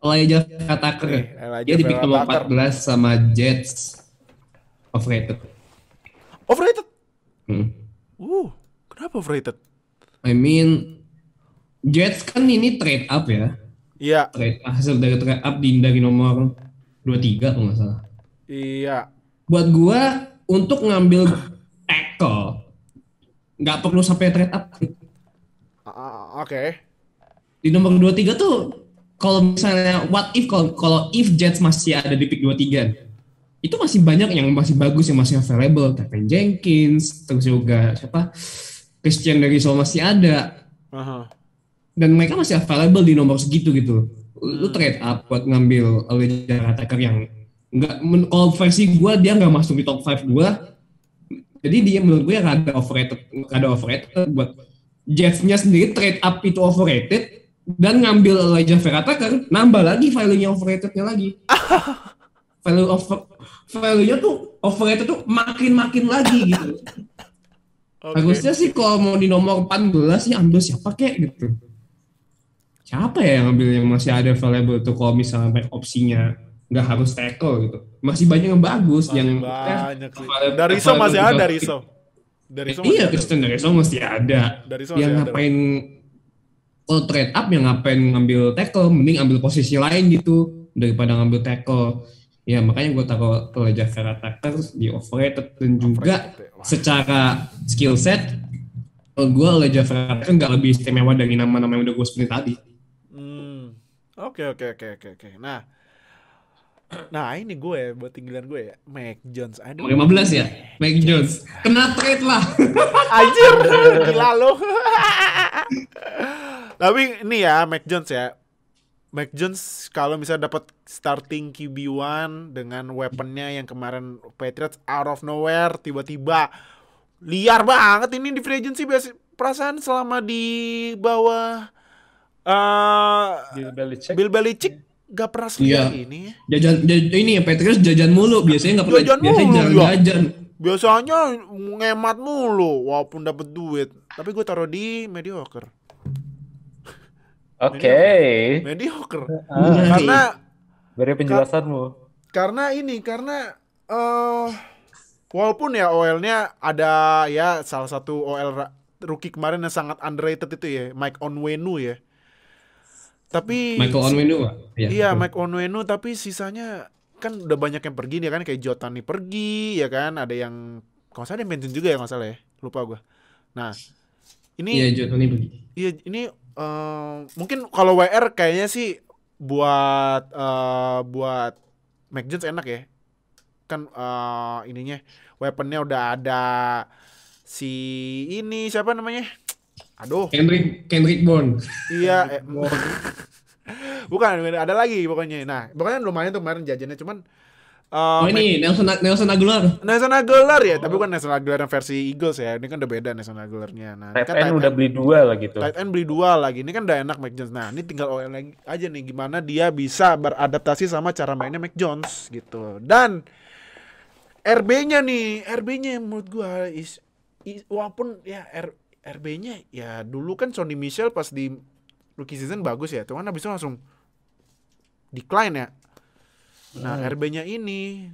Elijah Vera Tucker ya? Dia di pick 14 sama Jets. Overrated. Overrated? Hmm. Uh, kenapa overrated? I mean, Jets kan ini trade up ya. Iya. Yeah. hasil dari trade up di dari nomor 23 kalau nggak salah. Iya. Buat gua untuk ngambil tackle nggak perlu sampai trade up. Uh, Oke. Okay. Di nomor 23 tuh kalau misalnya what if kalau kalau if Jets masih ada di pick 23 itu masih banyak yang masih bagus yang masih available Kevin Jenkins terus juga siapa Christian dari Solo masih ada uh dan mereka masih available di nomor segitu gitu lu hmm. trade up buat ngambil Elijah Attacker yang nggak kalau versi gue dia nggak masuk di top 5 gue jadi dia menurut gue ya rada overrated rada overrated buat Jeffnya sendiri trade up itu overrated dan ngambil Elijah Vera Tucker nambah lagi value-nya overratednya lagi [LAUGHS] value of value-nya tuh overrated tuh makin-makin lagi gitu. Okay. Harusnya sih kalau mau di nomor 14 sih, ya ambil siapa kek gitu. Siapa ya yang ambil yang masih ada available tuh kalau misalnya opsinya nggak harus tackle gitu. Masih banyak yang bagus masih yang banyak sih. dari so masih ada dari so. Dari so eh, iya, Kristen dari so masih ada. Dari so yang ngapain ada. kalau trade up yang ngapain ngambil tackle mending ambil posisi lain gitu daripada ngambil tackle ya makanya gue taruh Tolejar Karataker di overrated dan juga overrated. Ya, secara skill set gue Lejar Karataker nggak lebih istimewa dari nama-nama yang udah gue sebutin tadi. Hmm. Oke oke oke oke oke. Nah, [CLEARS THROAT] nah ini gue ya, buat tinggalan gue ya. Mac Jones. Aduh. 15 ya. Mac Jones. Kena trade lah. [LAUGHS] Anjir, gila lo. [LAUGHS] Tapi ini ya Mac Jones ya. Mac Jones kalau misalnya dapat starting QB1 dengan weaponnya yang kemarin Patriots out of nowhere tiba-tiba liar banget ini di free agency biasa perasaan selama di bawah uh, Bill Belichick, Bill Belichick iya. gak pernah sih yeah. ini jajan, jajan ini ya Patriots jajan mulu biasanya nggak pernah jajan biasanya mulu, jarang ya. jajan biasanya ngemat mulu walaupun dapat duit tapi gue taruh di mediocre Oke. Okay. Mediocre. karena dari penjelasanmu. karena ini karena uh, walaupun ya OL-nya ada ya salah satu OL rookie kemarin yang sangat underrated itu ya Mike Onwenu ya. Tapi Michael Onwenu ya. Iya, iya Mike Onwenu tapi sisanya kan udah banyak yang pergi nih kan kayak Jotani pergi ya kan ada yang kalau saya ada Benton juga ya kalau salah ya lupa gue nah ini iya Jotani pergi iya ini Uh, mungkin kalau WR kayaknya sih buat uh, buat McJones enak ya kan uh, ininya weaponnya udah ada si ini siapa namanya aduh Kendrick Kendrick Bond iya eh, [LAUGHS] bukan ada lagi pokoknya nah pokoknya lumayan tuh kemarin jajannya cuman Uh, oh ini Nelson Nelson Aguilar. Nelson Aguilar ya, oh. tapi bukan Nelson Aguilar yang versi Eagles ya. Ini kan udah beda Nelson Aguilarnya. Nah, tight kan end udah beli dua lagi tuh. Tight end beli dua lagi. Ini kan udah enak Mac Jones. Nah, ini tinggal OL lagi aja nih gimana dia bisa beradaptasi sama cara mainnya Mac Jones gitu. Dan RB-nya nih, RB-nya menurut gua is, is walaupun ya R, RB-nya ya dulu kan Sony Michel pas di rookie season bagus ya. Cuman habis itu langsung decline ya Nah, hmm. RB-nya ini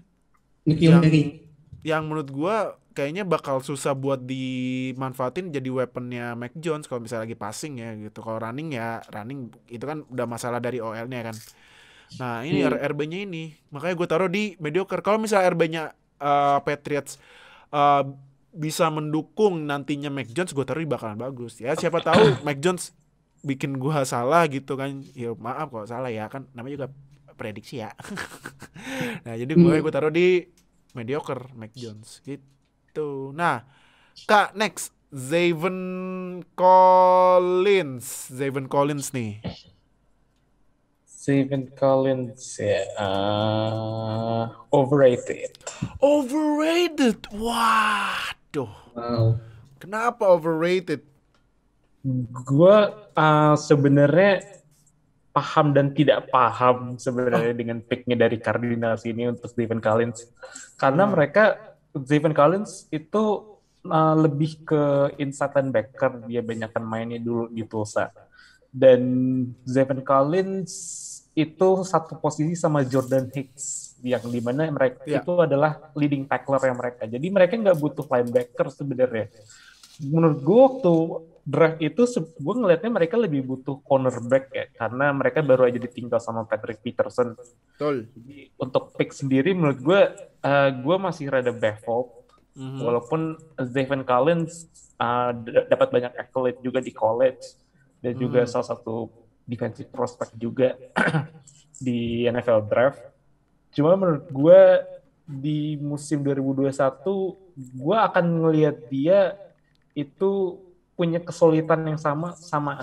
yang, yang menurut gua kayaknya bakal susah buat dimanfaatin jadi weaponnya Mac Jones kalau misalnya lagi passing ya gitu. Kalau running ya running itu kan udah masalah dari OL-nya kan. Nah ini hmm. RB-nya ini makanya gue taruh di mediocre. Kalau misalnya RB-nya uh, Patriots uh, bisa mendukung nantinya Mac Jones, gue taruh di bakalan bagus. Ya siapa tahu Mac Jones bikin gua salah gitu kan. Ya maaf kalau salah ya kan namanya juga prediksi ya [LAUGHS] nah jadi gue hmm. gue taruh di mediocre Mac Jones gitu nah kak next Zaven Collins Zaven Collins nih Zaven Collins ya uh, overrated. Overrated, waduh. Wow. Kenapa overrated? Gue uh, sebenarnya paham dan tidak paham sebenarnya dengan picknya dari Cardinals ini untuk Stephen Collins karena hmm. mereka Stephen Collins itu uh, lebih ke inside backer dia banyakkan mainnya dulu di Tulsa dan Stephen Collins itu satu posisi sama Jordan Hicks yang dimana mereka yeah. itu adalah leading tackler yang mereka jadi mereka nggak butuh linebacker sebenarnya menurut gua waktu draft itu gue ngelihatnya mereka lebih butuh cornerback ya karena mereka baru aja ditinggal sama Patrick Peterson. Betul. Jadi, untuk pick sendiri menurut gue uh, gue masih rada baffled mm-hmm. walaupun Stephen Collins uh, dapat banyak accolade juga di college dan mm-hmm. juga mhm. salah satu defensive prospect juga [CLEARS THROAT] di NFL draft. Cuma menurut gue di musim 2021 gue akan ngelihat dia itu punya kesulitan yang sama sama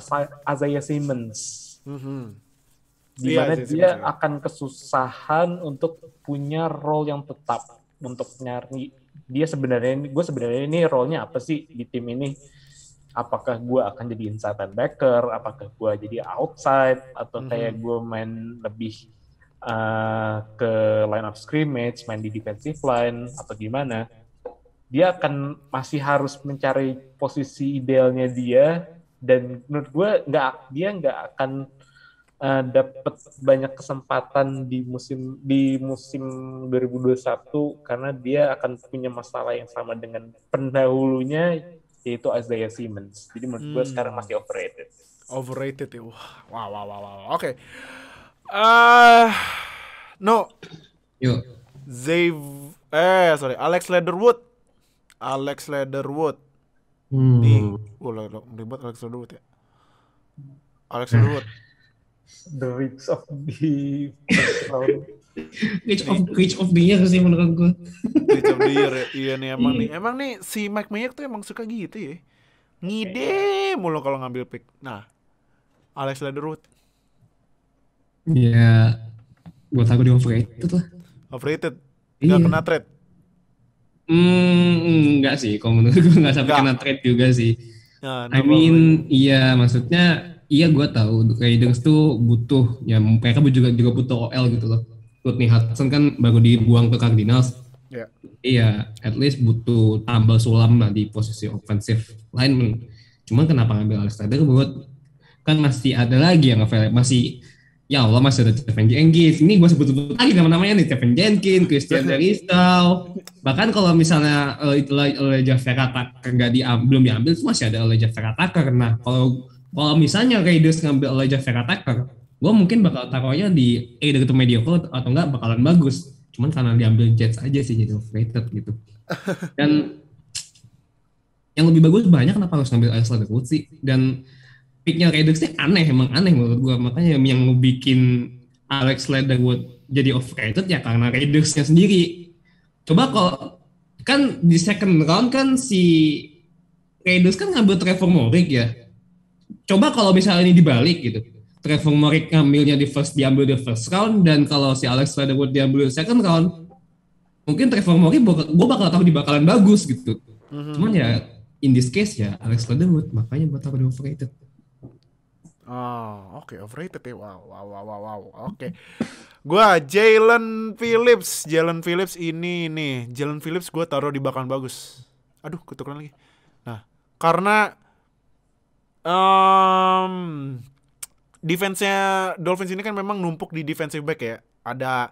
Isaiah Simmons. Mm-hmm. Di iya, mana yeah, dia Simmons. akan kesusahan untuk punya role yang tetap untuk nyari dia sebenarnya gue sebenarnya ini role-nya apa sih di tim ini? Apakah gue akan jadi inside linebacker? Apakah gue jadi outside atau mm-hmm. kayak gue main lebih uh, ke line of scrimmage, main di defensive line atau gimana? dia akan masih harus mencari posisi idealnya dia dan menurut gue nggak dia nggak akan uh, eh, dapat banyak kesempatan di musim di musim 2021 karena dia akan punya masalah yang sama dengan pendahulunya yaitu Isaiah Simmons. Jadi menurut hmm. gue sekarang masih overrated. Overrated ya. Wah, wow, wow, wow, wow. Oke. Okay. Uh, no. Yo. Zave eh sorry, Alex Leatherwood Alex Leatherwood hmm. di ulah ribet Alex Leatherwood ya Alex hmm. Leatherwood [LAUGHS] The Witch of the Witch of Witch of the Year sih menurut gue Witch of the Year ya. iya nih emang iya. nih emang nih si Mike Mayer tuh emang suka gitu ya ngide mulu kalau ngambil pick nah Alex Leatherwood ya buat aku di overrated lah overrated nggak iya. kena trade Hmm, hmm, enggak sih, kalau menurut gue enggak sampai kena trade juga sih. Nah, I mean, iya maksudnya iya gue tahu Raiders tuh butuh ya mereka juga juga butuh OL gitu loh. Rodney Hudson kan baru dibuang ke Cardinals. Yeah. Iya, at least butuh tambah sulam lah di posisi offensive lineman. Cuman kenapa ngambil Alex Taylor buat kan masih ada lagi yang available, masih ya Allah masih ada Stephen Jenkins. Ini gue sebut-sebut lagi nama-namanya nih Stephen Jenkins, Christian Deristau. Iya, iya. Bahkan kalau misalnya uh, itu oleh Vera Tucker nggak diambil belum diambil, itu masih ada oleh Vera karena Nah kalau kalau misalnya Raiders ngambil oleh Vera Tucker, gue mungkin bakal taruhnya di eh dari mediocre atau enggak bakalan bagus. Cuman karena diambil Jets aja sih jadi overrated gitu. [LAUGHS] Dan yang lebih bagus banyak kenapa harus ngambil Alex Leatherwood sih? Dan picknya Raiders ini aneh emang aneh menurut gue makanya yang bikin Alex Leatherwood jadi overrated ya karena Raidersnya sendiri coba kok kan di second round kan si Raiders kan ngambil Trevor Morik ya coba kalau misalnya ini dibalik gitu Trevor Morik ngambilnya di first diambil di first round dan kalau si Alex Leatherwood diambil di second round mungkin Trevor Morik gue bakal tahu di bakalan bagus gitu mhm. cuman ya in this case ya Alex Leatherwood makanya buat apa di overrated Oh, oke okay. overrated ya. Wow, wow, wow, wow. wow. Oke. Okay. Gua Jalen Phillips. Jalen Phillips ini nih. Jalen Phillips gua taruh di bahkan bagus. Aduh, ketukeran lagi. Nah, karena um, defense-nya Dolphins ini kan memang numpuk di defensive back ya. Ada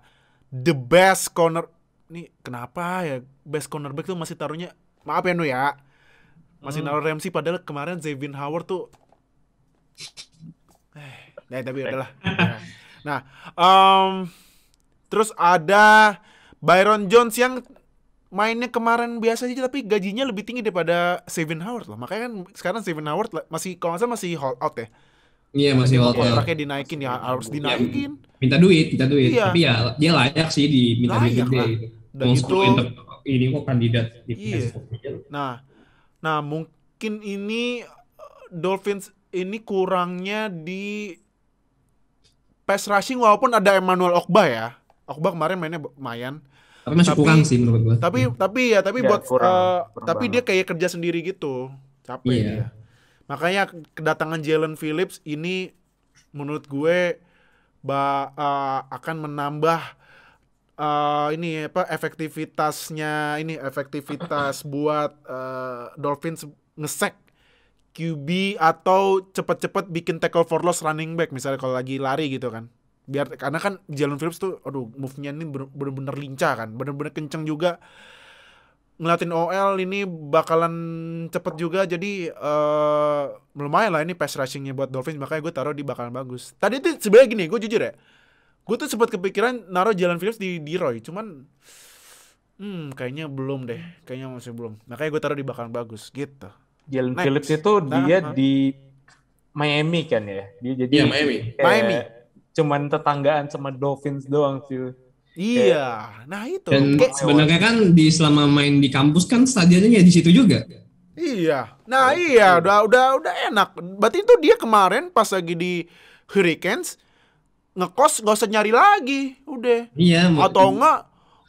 the best corner. Nih, kenapa ya best corner back tuh masih taruhnya maaf ya Nu ya. Masih hmm. naruh Ramsey padahal kemarin Zevin Howard tuh nah tapi udahlah. Nah, um, terus ada Byron Jones yang mainnya kemarin biasa aja tapi gajinya lebih tinggi daripada Steven Howard loh. Makanya kan sekarang Steven Howard masih kalau nggak salah masih hold out ya. Iya yeah, masih hold out. pakai dinaikin ya harus dinaikin. Ya, minta duit, minta duit. Iya. Tapi ya dia layak sih di minta layak duit gitu. Dan itu untuk ini kok kandidat iya. Nah, nah mungkin ini Dolphins ini kurangnya di pass rushing walaupun ada Emmanuel Okba ya. Okba kemarin mainnya lumayan. Tapi masih tapi, kurang sih menurut gue. Tapi iya. tapi ya tapi ya, buat eh, kurang, uh, kurang tapi banget. dia kayak kerja sendiri gitu. Capek yeah. dia. Makanya kedatangan Jalen Phillips ini menurut gue ba, uh, akan menambah uh, ini apa efektivitasnya ini efektivitas buat uh, Dolphins ngesek QB atau cepet-cepet bikin tackle for loss running back misalnya kalau lagi lari gitu kan biar karena kan Jalen Phillips tuh aduh move-nya ini bener-bener lincah kan bener-bener kenceng juga ngeliatin OL ini bakalan cepet juga jadi uh, lumayan lah ini pass rushingnya buat Dolphins makanya gue taruh di bakalan bagus tadi tuh sebenarnya gini gue jujur ya gue tuh sempat kepikiran naruh Jalen Phillips di Roy cuman hmm kayaknya belum deh kayaknya masih belum makanya gue taruh di bakalan bagus gitu Jalen Next. Phillips itu nah, dia nah, di Miami kan ya. Dia jadi yeah, Miami. Miami. Cuman tetanggaan sama Dolphins doang sih. Iya, nah itu. Dan sebenarnya kan di selama main di kampus kan stadionnya di situ juga. Iya. Nah, oh, iya, udah udah udah enak. Berarti itu dia kemarin pas lagi di Hurricanes ngekos gak usah nyari lagi, udah. Iya, atau enggak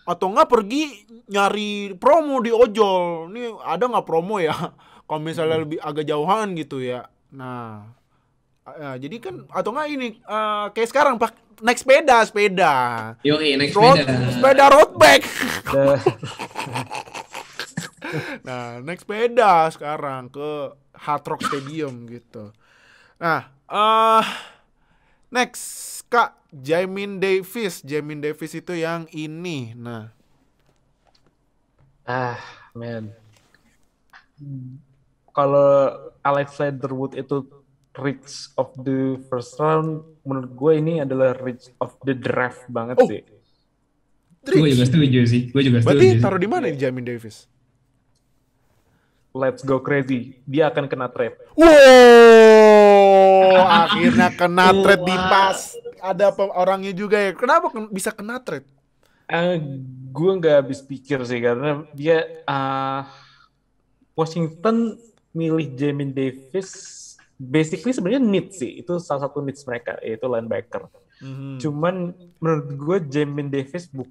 atau enggak pergi nyari promo di ojol. Nih ada nggak promo ya? kalau misalnya hmm. lebih agak jauhan gitu ya nah ya, jadi kan atau nggak ini uh, kayak sekarang pak naik sepeda sepeda Yoi, naik road, sepeda sepeda road bike [LAUGHS] nah naik sepeda sekarang ke Hard Rock Stadium gitu nah uh, next kak Jamin Davis Jamin Davis itu yang ini nah ah man kalau Alex Leatherwood itu reach of the first round menurut gue ini adalah reach of the draft banget oh. sih. Gue juga setuju sih. Gue juga setuju. Berarti taruh di mana Jamin Davis? Let's go crazy. Dia akan kena trade. Wow, [LAUGHS] akhirnya kena trade di pas. Ada orangnya juga ya. Kenapa bisa kena trade? Uh, eh, gue nggak habis pikir sih karena dia uh, Washington milih Jamin Davis basically sebenarnya need sih itu salah satu needs mereka yaitu linebacker. Mm-hmm. Cuman menurut gue Jamin Davis bu-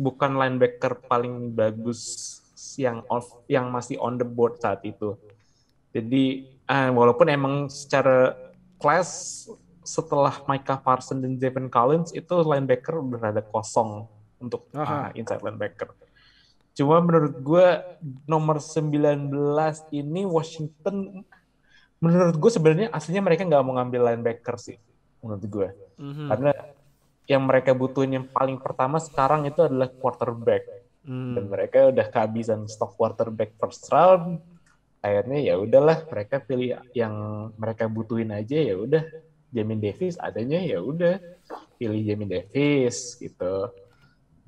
bukan linebacker paling bagus yang off yang masih on the board saat itu. Jadi uh, walaupun emang secara class setelah Micah Parsons dan Javon Collins itu linebacker udah ada kosong untuk uh, inside linebacker. Cuma menurut gue nomor 19 ini Washington menurut gue sebenarnya aslinya mereka nggak mau ngambil linebacker sih menurut gue. Mm-hmm. Karena yang mereka butuhin yang paling pertama sekarang itu adalah quarterback. Mm. Dan mereka udah kehabisan stok quarterback first round. Akhirnya ya udahlah mereka pilih yang mereka butuhin aja ya udah Jamin Davis adanya ya udah pilih Jamin Davis gitu.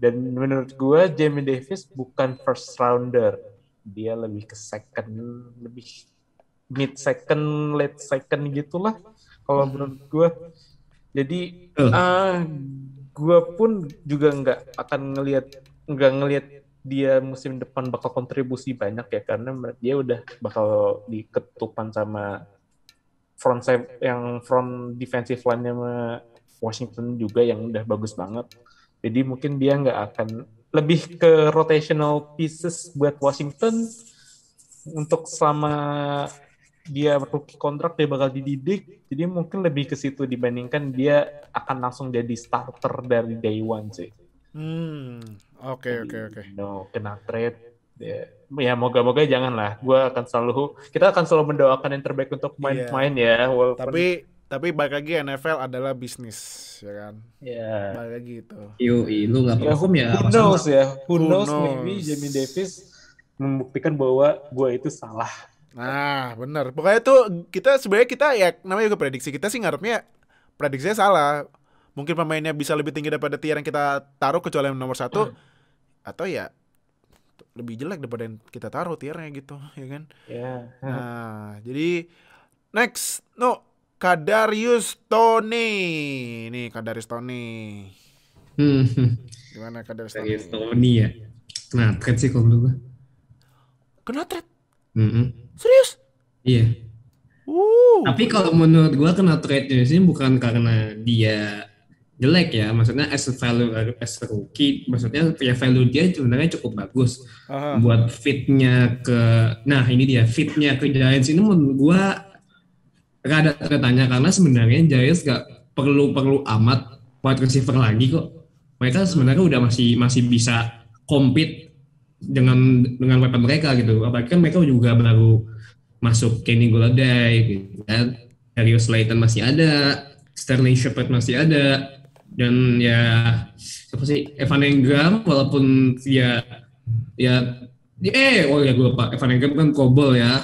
Dan menurut gue Jamie Davis bukan first rounder. Dia lebih ke second, lebih mid second, late second gitulah kalau menurut gue. Jadi uh. Uh, ah, gue pun juga nggak akan ngelihat nggak ngelihat dia musim depan bakal kontribusi banyak ya karena dia udah bakal diketupan sama front side yang front defensive line-nya Washington juga yang udah bagus banget. Jadi mungkin dia nggak akan lebih ke rotational pieces buat Washington untuk selama dia rookie kontrak dia bakal dididik jadi mungkin lebih ke situ dibandingkan dia akan langsung jadi starter dari day one sih hmm oke oke oke no kena trade ya, ya moga-moga jangan lah gue akan selalu kita akan selalu mendoakan yang terbaik untuk iya. main-main yeah. ya walaupun tapi tapi balik lagi NFL adalah bisnis ya kan ya yeah. balik lagi itu Yui, lu nggak perform ya, ya who knows ya who, knows, knows maybe Jamie Davis membuktikan bahwa gue itu salah nah benar pokoknya tuh kita sebenarnya kita ya namanya juga prediksi kita sih ngarepnya prediksinya salah mungkin pemainnya bisa lebih tinggi daripada tier yang kita taruh kecuali yang nomor satu mm. atau ya lebih jelek daripada yang kita taruh tiernya gitu ya kan yeah. nah jadi next no Kadarius Tony. Nih Kadarius Tony. Hmm. Gimana Kadarius Tony? Kadarius Tony ya. Kena trade sih kalau menurut gue. Kena trade? Mm -hmm. Serius? Iya. Uh. Tapi kalau menurut gue kena trade sih bukan karena dia jelek ya maksudnya as a value as a rookie maksudnya ya value dia sebenarnya cukup bagus Aha. buat fitnya ke nah ini dia fitnya ke Giants ini menurut gua nggak ada tanya karena sebenarnya Giants nggak perlu perlu amat wide receiver lagi kok. Mereka sebenarnya udah masih masih bisa compete dengan dengan weapon mereka gitu. Apalagi kan mereka juga baru masuk Kenny Golladay gitu kan. Darius Slayton masih ada, Sterling Shepard masih ada, dan ya siapa sih Evan Engram walaupun dia ya eh oh ya gue lupa Evan Engram kan kobol ya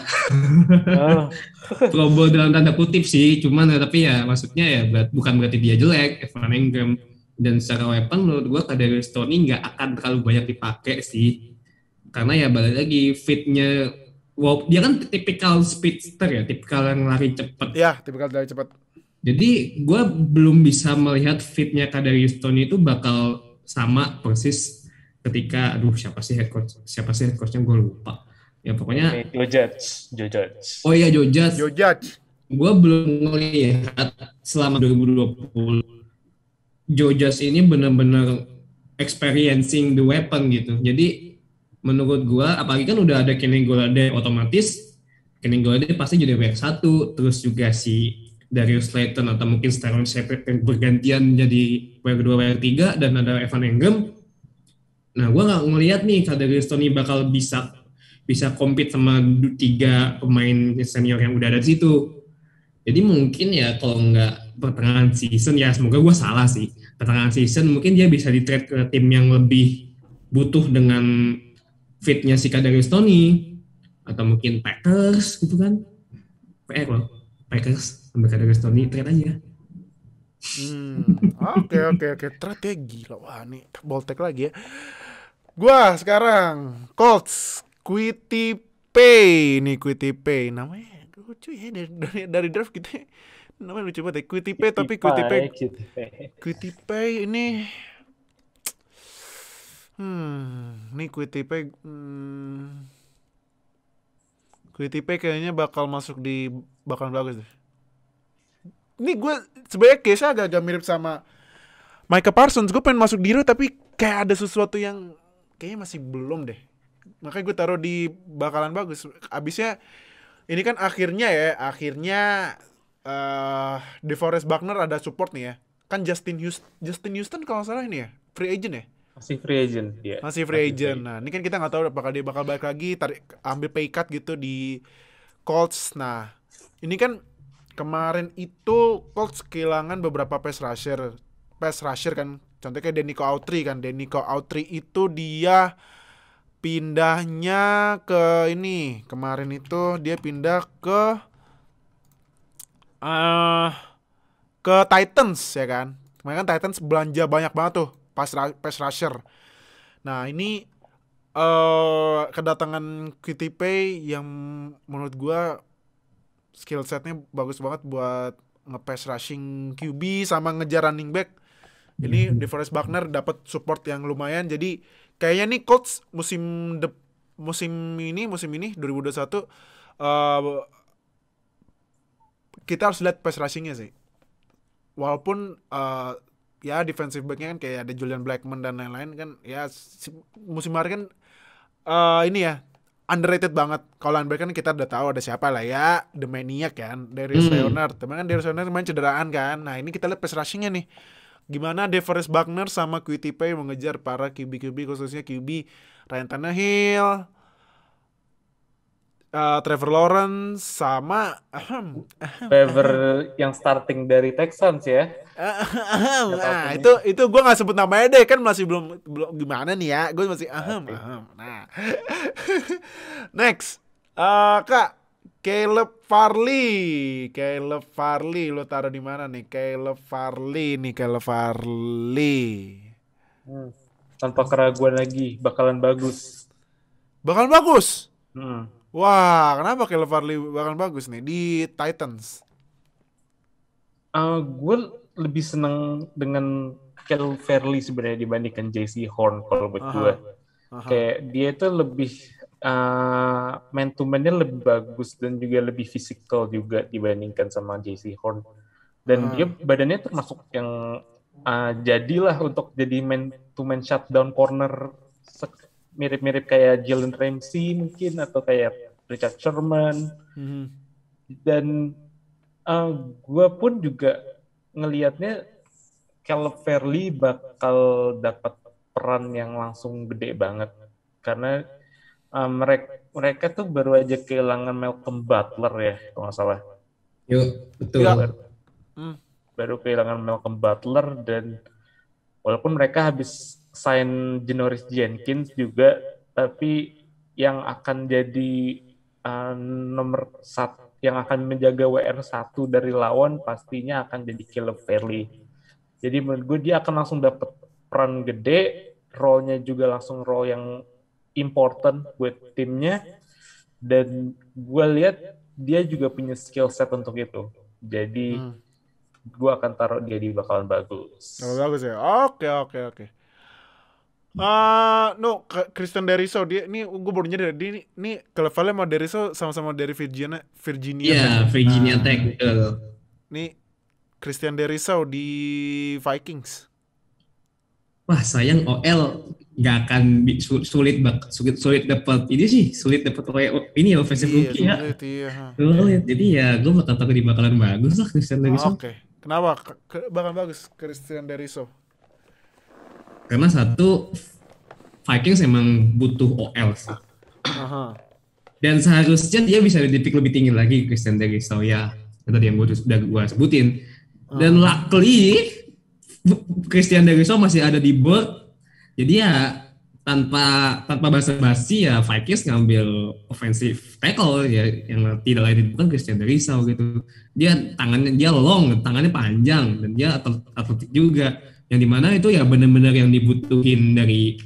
oh. [LAUGHS] kobol dalam tanda kutip sih cuman ya, tapi ya maksudnya ya berat, bukan berarti dia jelek Evan Engram dan secara weapon menurut gue Stone ini nggak akan terlalu banyak dipakai sih karena ya balik lagi fitnya wow, dia kan tipikal speedster ya tipikal yang lari cepet ya tipikal lari cepet jadi gue belum bisa melihat fitnya Kadarius Stone itu bakal sama persis ketika aduh siapa sih head coach siapa sih head coachnya gue lupa ya pokoknya Joe Judge Joe oh iya Joe Judge gue belum melihat selama 2020 Joe Judge ini benar-benar experiencing the weapon gitu jadi menurut gue apalagi kan udah ada Kenny Golade otomatis Kenny Golade pasti jadi WR satu terus juga si Darius Slayton atau mungkin Sterling Shepard bergantian jadi WR 2, WR 3 dan ada Evan Engram Nah, gue nggak ngelihat nih Kadarius Tony bakal bisa bisa compete sama tiga pemain senior yang udah ada di situ. Jadi mungkin ya kalau nggak pertengahan season ya semoga gue salah sih. Pertengahan season mungkin dia bisa di trade ke tim yang lebih butuh dengan fitnya si Kadarius Tony atau mungkin Packers gitu kan. PR eh, loh. Packers sama Kadarius Tony trade aja. Hmm, oke oke oke trade ya gila wah nih boltek lagi ya. Gua sekarang Colts Quitty Pay nih Quitty Pay namanya lucu ya dari dari, dari draft kita namanya lucu banget ya Quitty Pay tapi Quitty Pay Quitty Pay ini hmm ini Quitty Pay hmm, Quitty Pay kayaknya bakal masuk di bakal bagus deh ini gue sebenarnya case agak-agak mirip sama Michael Parsons gue pengen masuk diru tapi kayak ada sesuatu yang kayaknya masih belum deh makanya gue taruh di bakalan bagus abisnya ini kan akhirnya ya akhirnya uh, eh, DeForest Buckner ada support nih ya kan Justin Houston Justin Houston kalau salah ini ya free agent ya masih free agent yeah. masih free masih agent free. nah ini kan kita nggak tahu apakah dia bakal balik lagi tarik ambil pay cut gitu di Colts nah ini kan kemarin itu Colts kehilangan beberapa pass rusher pass rusher kan Contohnya kayak Deniko Autry kan. Deniko Autry itu dia pindahnya ke ini. Kemarin itu dia pindah ke uh, ke Titans ya kan. Kemarin kan Titans belanja banyak banget tuh pas pas rusher. Nah, ini uh, kedatangan Qtp yang menurut gua skill setnya bagus banget buat nge-pass rushing QB sama ngejar running back ini mhm. Forest Buckner dapat support yang lumayan. Jadi kayaknya nih coach musim de musim ini musim ini 2021 uh, eh, kita harus lihat pass rushingnya sih. Walaupun uh, ya defensive backnya kan kayak ada Julian Blackman dan lain-lain kan ya musim kemarin kan uh, ini ya underrated banget. Kalau linebacker kan kita udah tahu ada siapa lah ya, The Maniac kan, Darius mm. Leonard. Tapi kan Darius Leonard main cederaan kan. Nah, ini kita lihat pass rushingnya nih. Gimana DeForest Buckner sama Quicktipe mengejar para QB-QB khususnya QB Ryan Tannehill, uh, Trevor Lawrence sama Trevor yang starting dari Texans ya. nah, itu itu gue nggak sebut namanya deh kan masih belum belum gimana nih ya gue masih ahem ahem. Nah [LAUGHS] next uh, kak Caleb Farley. Caleb Farley lo taruh di mana nih? Caleb Farley nih, Caleb Farley. Hmm. Tanpa keraguan lagi bakalan bagus. Bakalan bagus. Hmm. Wah, kenapa Caleb Farley bakalan bagus nih di Titans? Uh, eh, gue lebih seneng dengan Caleb Farley sebenarnya dibandingkan JC Horn kalau buat gue. Kayak dia itu lebih uh, to man lebih bagus dan juga lebih fisikal juga dibandingkan sama JC Horn. Dan hmm. dia badannya termasuk yang uh, jadilah untuk jadi man to man shutdown corner mirip-mirip kayak Jalen Ramsey mungkin atau kayak Richard Sherman. Hmm. Dan uh, eh, gue pun juga ngelihatnya Caleb Fairley bakal dapat peran yang langsung gede banget karena um, eh, mereka mereka tuh baru aja kehilangan Malcolm Butler ya kalau nggak salah. Yuk betul. Ya. Baru, hmm. baru kehilangan Malcolm Butler dan walaupun mereka habis sign Jenoris Jenkins juga tapi yang akan jadi uh, nomor satu yang akan menjaga WR1 dari lawan pastinya akan jadi Caleb Fairley. Jadi menurut gue dia akan langsung dapat peran gede, role-nya juga langsung role yang important buat timnya dan gue lihat dia juga punya skill set untuk itu jadi hmm. gue akan taruh dia di bakalan bagus oh, bagus ya oke oke oke Ah, uh, no, Kristen Deriso dia ini gue baru dari dia ini ke levelnya sama Deriso sama-sama dari Virginia Virginia. yeah, Tech. Virginia nah. Tech. Uh. Nih Christian Deriso di Vikings. Wah sayang OL nggak akan sulit bak sulit sulit dapat ini sih sulit dapat ini ya offensive iya, ya sulit, iya. sulit jadi ya gue mau takut di bakalan bagus lah Christian Deriso oh, oke okay. kenapa Ke, bakal bagus Christian Deriso karena satu Vikings emang butuh OL sih Aha. dan seharusnya dia bisa dipik lebih tinggi lagi Christian Deriso ya tadi yang gue udah gue sebutin dan luckily Christian Deriso masih ada di board jadi ya tanpa tanpa basa-basi ya Vikings ngambil offensive tackle ya yang tidak lain itu kan Christian Derisau gitu. Dia tangannya dia long, tangannya panjang dan dia atletik juga. Yang dimana itu ya benar-benar yang dibutuhin dari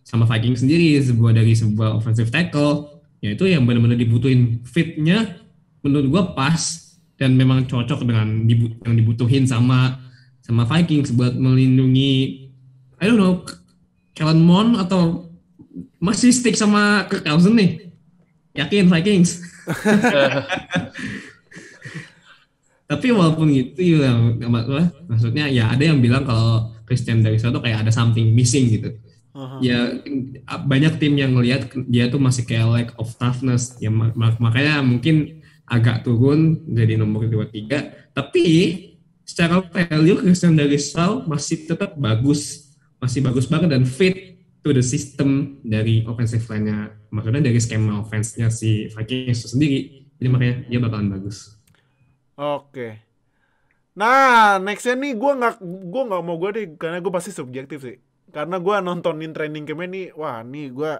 sama Vikings sendiri sebuah dari sebuah offensive tackle ya itu yang benar-benar dibutuhin fitnya menurut gue pas dan memang cocok dengan yang dibutuhin sama sama Vikings buat melindungi I don't know Kellen Mon atau masih stick sama Kirk Cousins nih? Yakin Vikings? [LAUGHS] Tapi walaupun gitu, ya, maksudnya ya ada yang bilang kalau Christian dari itu kayak ada something missing gitu. Uh-huh. Ya banyak tim yang ngelihat dia tuh masih kayak lack of toughness. Ya mak- makanya mungkin agak turun jadi nomor tiga. Tapi secara value Christian Darisau masih tetap bagus masih bagus banget dan fit to the system dari offensive line-nya makanya dari skema offense-nya si Vikings sendiri jadi makanya dia bakalan bagus oke okay. nah nextnya nih gue nggak gue nggak mau gue deh karena gue pasti subjektif sih karena gue nontonin training game nih wah nih gue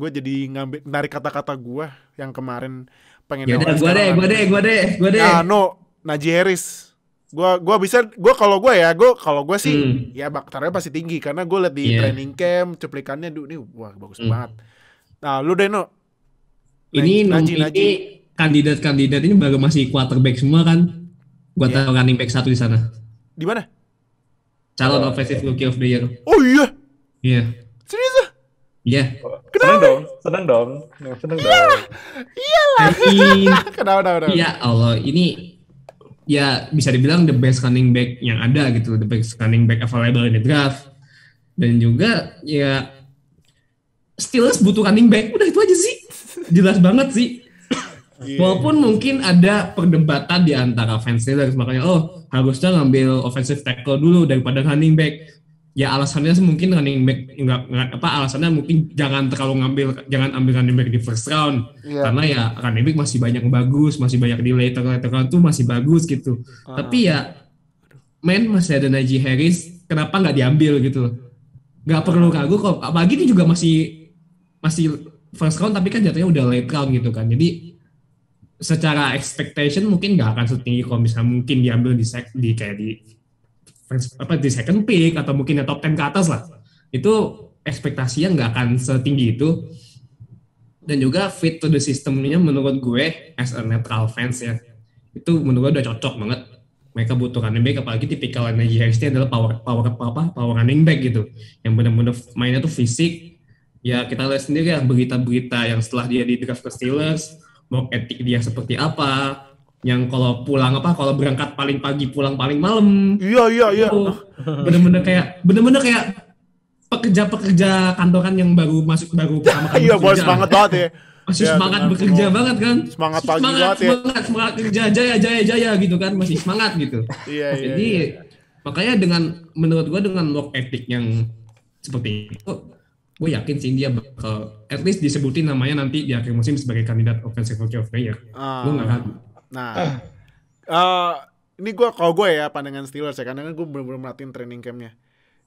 gue jadi ngambil dari kata-kata gue yang kemarin pengen ya gue deh gue deh gue deh gue deh nah no Najee gua gua bisa gua kalau gua ya gua kalau gua sih hmm. ya bakternya pasti tinggi karena gua liat di yeah. training camp cuplikannya duh ini wah bagus hmm. banget. Nah, lu Deno. Ini nanti ini kandidat-kandidat ini baru masih quarterback semua kan? Gua yeah. tahu running back satu di sana. Di mana? Calon oh. offensive rookie of the year. Oh iya. Iya. Yeah. Serius? Ah? Iya. Yeah. Kenapa? Seneng dong, seneng dong. Seneng dong. iya Iyalah. [LAUGHS] Kenapa, kenapa, kenapa? Ya Allah, ini ya bisa dibilang the best running back yang ada gitu, the best running back available in the draft. Dan juga ya Steelers butuh running back, udah itu aja sih. Jelas banget sih. Yeah. Walaupun mungkin ada perdebatan di antara fans Steelers, makanya oh harusnya ngambil offensive tackle dulu daripada running back ya alasannya mungkin running back enggak, enggak apa alasannya mungkin jangan terlalu ngambil jangan ambil running back di first round yeah. karena ya running back masih banyak bagus masih banyak di later later round tuh masih bagus gitu uh. tapi ya main masih ada Najee Harris kenapa nggak diambil gitu nggak perlu ragu kok apalagi ini juga masih masih first round tapi kan jatuhnya udah late round gitu kan jadi secara expectation mungkin nggak akan setinggi kalau misalnya mungkin diambil di sec, di kayak di first, apa di second pick atau mungkin top 10 ke atas lah itu ekspektasinya nggak akan setinggi itu dan juga fit to the ini menurut gue as a neutral fans ya itu menurut gue udah cocok banget mereka butuh running back apalagi tipikal energi HST adalah power power apa power running back gitu yang benar-benar mainnya tuh fisik ya kita lihat sendiri ya berita-berita yang setelah dia di draft ke Steelers mau etik dia seperti apa yang kalau pulang apa kalau berangkat paling pagi pulang paling malam iya iya iya bener-bener kayak bener-bener kayak pekerja-pekerja kantoran yang baru masuk baru [LAUGHS] pertama kali iya bos semangat banget ya masih iya, semangat bekerja banget kan semangat pagi semangat, banget semangat, ya semangat semangat kerja jaya jaya jaya gitu kan masih semangat gitu iya, iya jadi iya. makanya dengan menurut gua dengan work ethic yang seperti itu gue yakin sih dia bakal at least disebutin namanya nanti di akhir musim sebagai kandidat offensive rookie of the year ah. gue nggak ragu Nah, uh, ini gue kalau gue ya pandangan Steelers ya, karena kan gue belum belum merhatiin training campnya.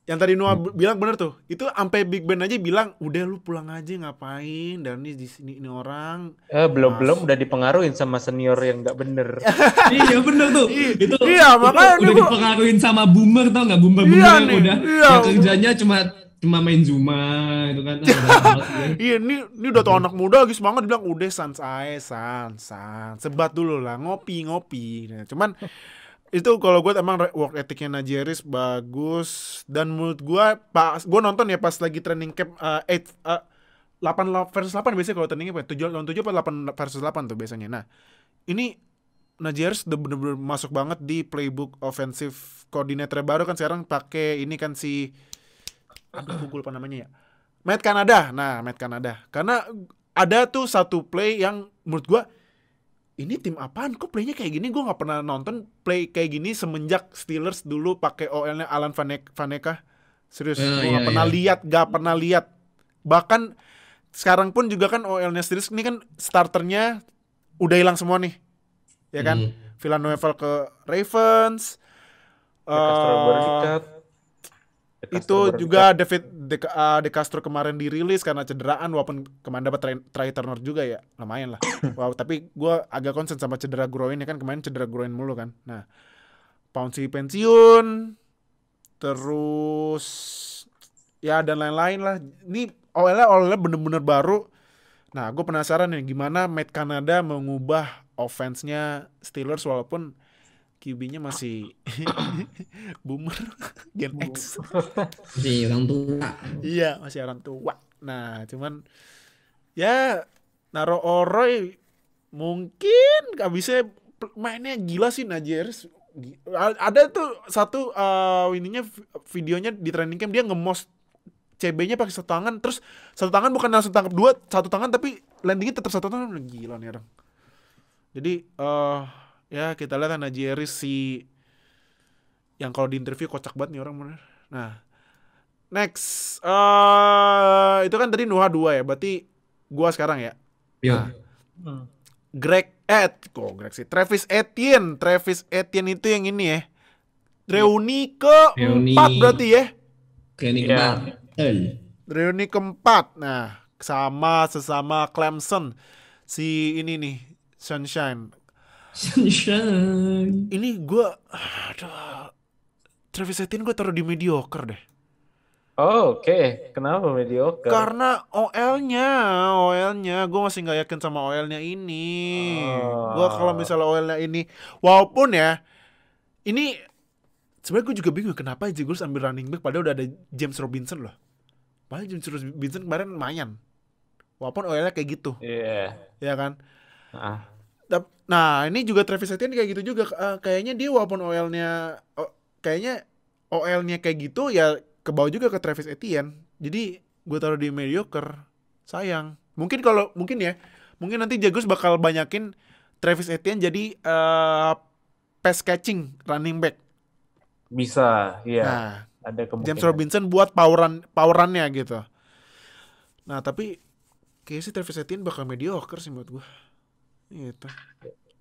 Yang tadi Noah hmm. bilang bener tuh, itu sampai Big Ben aja bilang udah lu pulang aja ngapain dan ini di sini ini orang. Eh, belum nah, belum udah dipengaruhin sama senior yang nggak bener. [LAUGHS] iya bener tuh. itu iya, makanya itu udah gua... sama boomer tau nggak boomer boomer iya, yang nih, udah iya. yang kerjanya cuma cuma main Zuma itu kan. [LAUGHS] Iya, ini ini udah tau anak muda guys banget dibilang udah sans ae, sans, Sebat dulu lah, ngopi-ngopi. Nah, cuman [LAUGHS] itu kalau gue emang work ethicnya Najeris bagus dan menurut gue pas gue nonton ya pas lagi training camp uh, eight, uh, eh, 8 versus 8 biasanya kalau training camp 7 ya. lawan 7 apa 8 versus 8 tuh biasanya. Nah, ini Najers udah bener-bener masuk banget di playbook offensive koordinator baru kan sekarang pakai ini kan si aduh gue lupa namanya ya Met Kanada nah Met Kanada karena ada tuh satu play yang menurut gue ini tim apaan kok playnya kayak gini gue nggak pernah nonton play kayak gini semenjak Steelers dulu pakai OL-nya Alan Vanek Vaneka serius yeah, gue nggak yeah, pernah yeah. lihat nggak pernah lihat bahkan sekarang pun juga kan OL-nya Steelers ini kan starternya udah hilang semua nih ya kan mm. Villanova ke Ravens uh, itu juga David De, uh, De Castro kemarin dirilis karena cederaan walaupun kemarin dapat try, try turner juga ya lumayan lah [LAUGHS] wow tapi gue agak konsen sama cedera groin ya kan kemarin cedera groin mulu kan nah Pouncy pensiun terus ya dan lain-lain lah ini OL OL bener-bener baru nah gue penasaran nih gimana Matt Canada mengubah offense-nya Steelers walaupun QB-nya masih [COUGHS] boomer [COUGHS] Gen X. [COUGHS] si orang tua. Iya, masih orang tua. Nah, cuman ya Naro Oroy mungkin abisnya mainnya gila sih najir. ada tuh satu uh, ininya videonya di training camp dia ngemos CB-nya pakai satu tangan terus satu tangan bukan langsung tangkap dua satu tangan tapi landingnya tetap satu tangan gila nih orang jadi uh, ya kita lihat Jerry si yang kalau di interview kocak banget nih orang bener. Nah, next uh, itu kan tadi Nuha dua ya, berarti gua sekarang ya. Iya. Nah, hmm. Greg Ed, kok oh Greg sih. Travis Etienne, Travis Etienne itu yang ini ya. Reuni ke Reuni. empat berarti ya. Reuni iya. ke Yeah. Reuni ke keempat. Nah, sama sesama Clemson si ini nih Sunshine ini gue, aduh, Travis Etienne gue taruh di mediocre deh. Oh, Oke, okay. kenapa mediocre? Karena OL-nya, OL-nya, gue masih nggak yakin sama OL-nya ini. Oh. Gue kalau misalnya OL-nya ini, walaupun ya, ini sebenarnya gue juga bingung kenapa Jaguars ambil running back padahal udah ada James Robinson loh. Padahal James Robinson kemarin lumayan, walaupun OL-nya kayak gitu. Iya. Yeah. Ya kan? Uh. Nah, ini juga Travis Etienne kayak gitu juga. Uh, kayaknya dia walaupun OL-nya oh, kayaknya OL-nya kayak gitu ya ke bawah juga ke Travis Etienne. Jadi gue taruh di mediocre. Sayang. Mungkin kalau mungkin ya, mungkin nanti Jagus bakal banyakin Travis Etienne jadi uh, pass catching running back. Bisa, iya. Nah, ada kemungkinan. James Robinson buat poweran powerannya gitu. Nah, tapi kayaknya sih Travis Etienne bakal mediocre sih menurut gue. Gitu.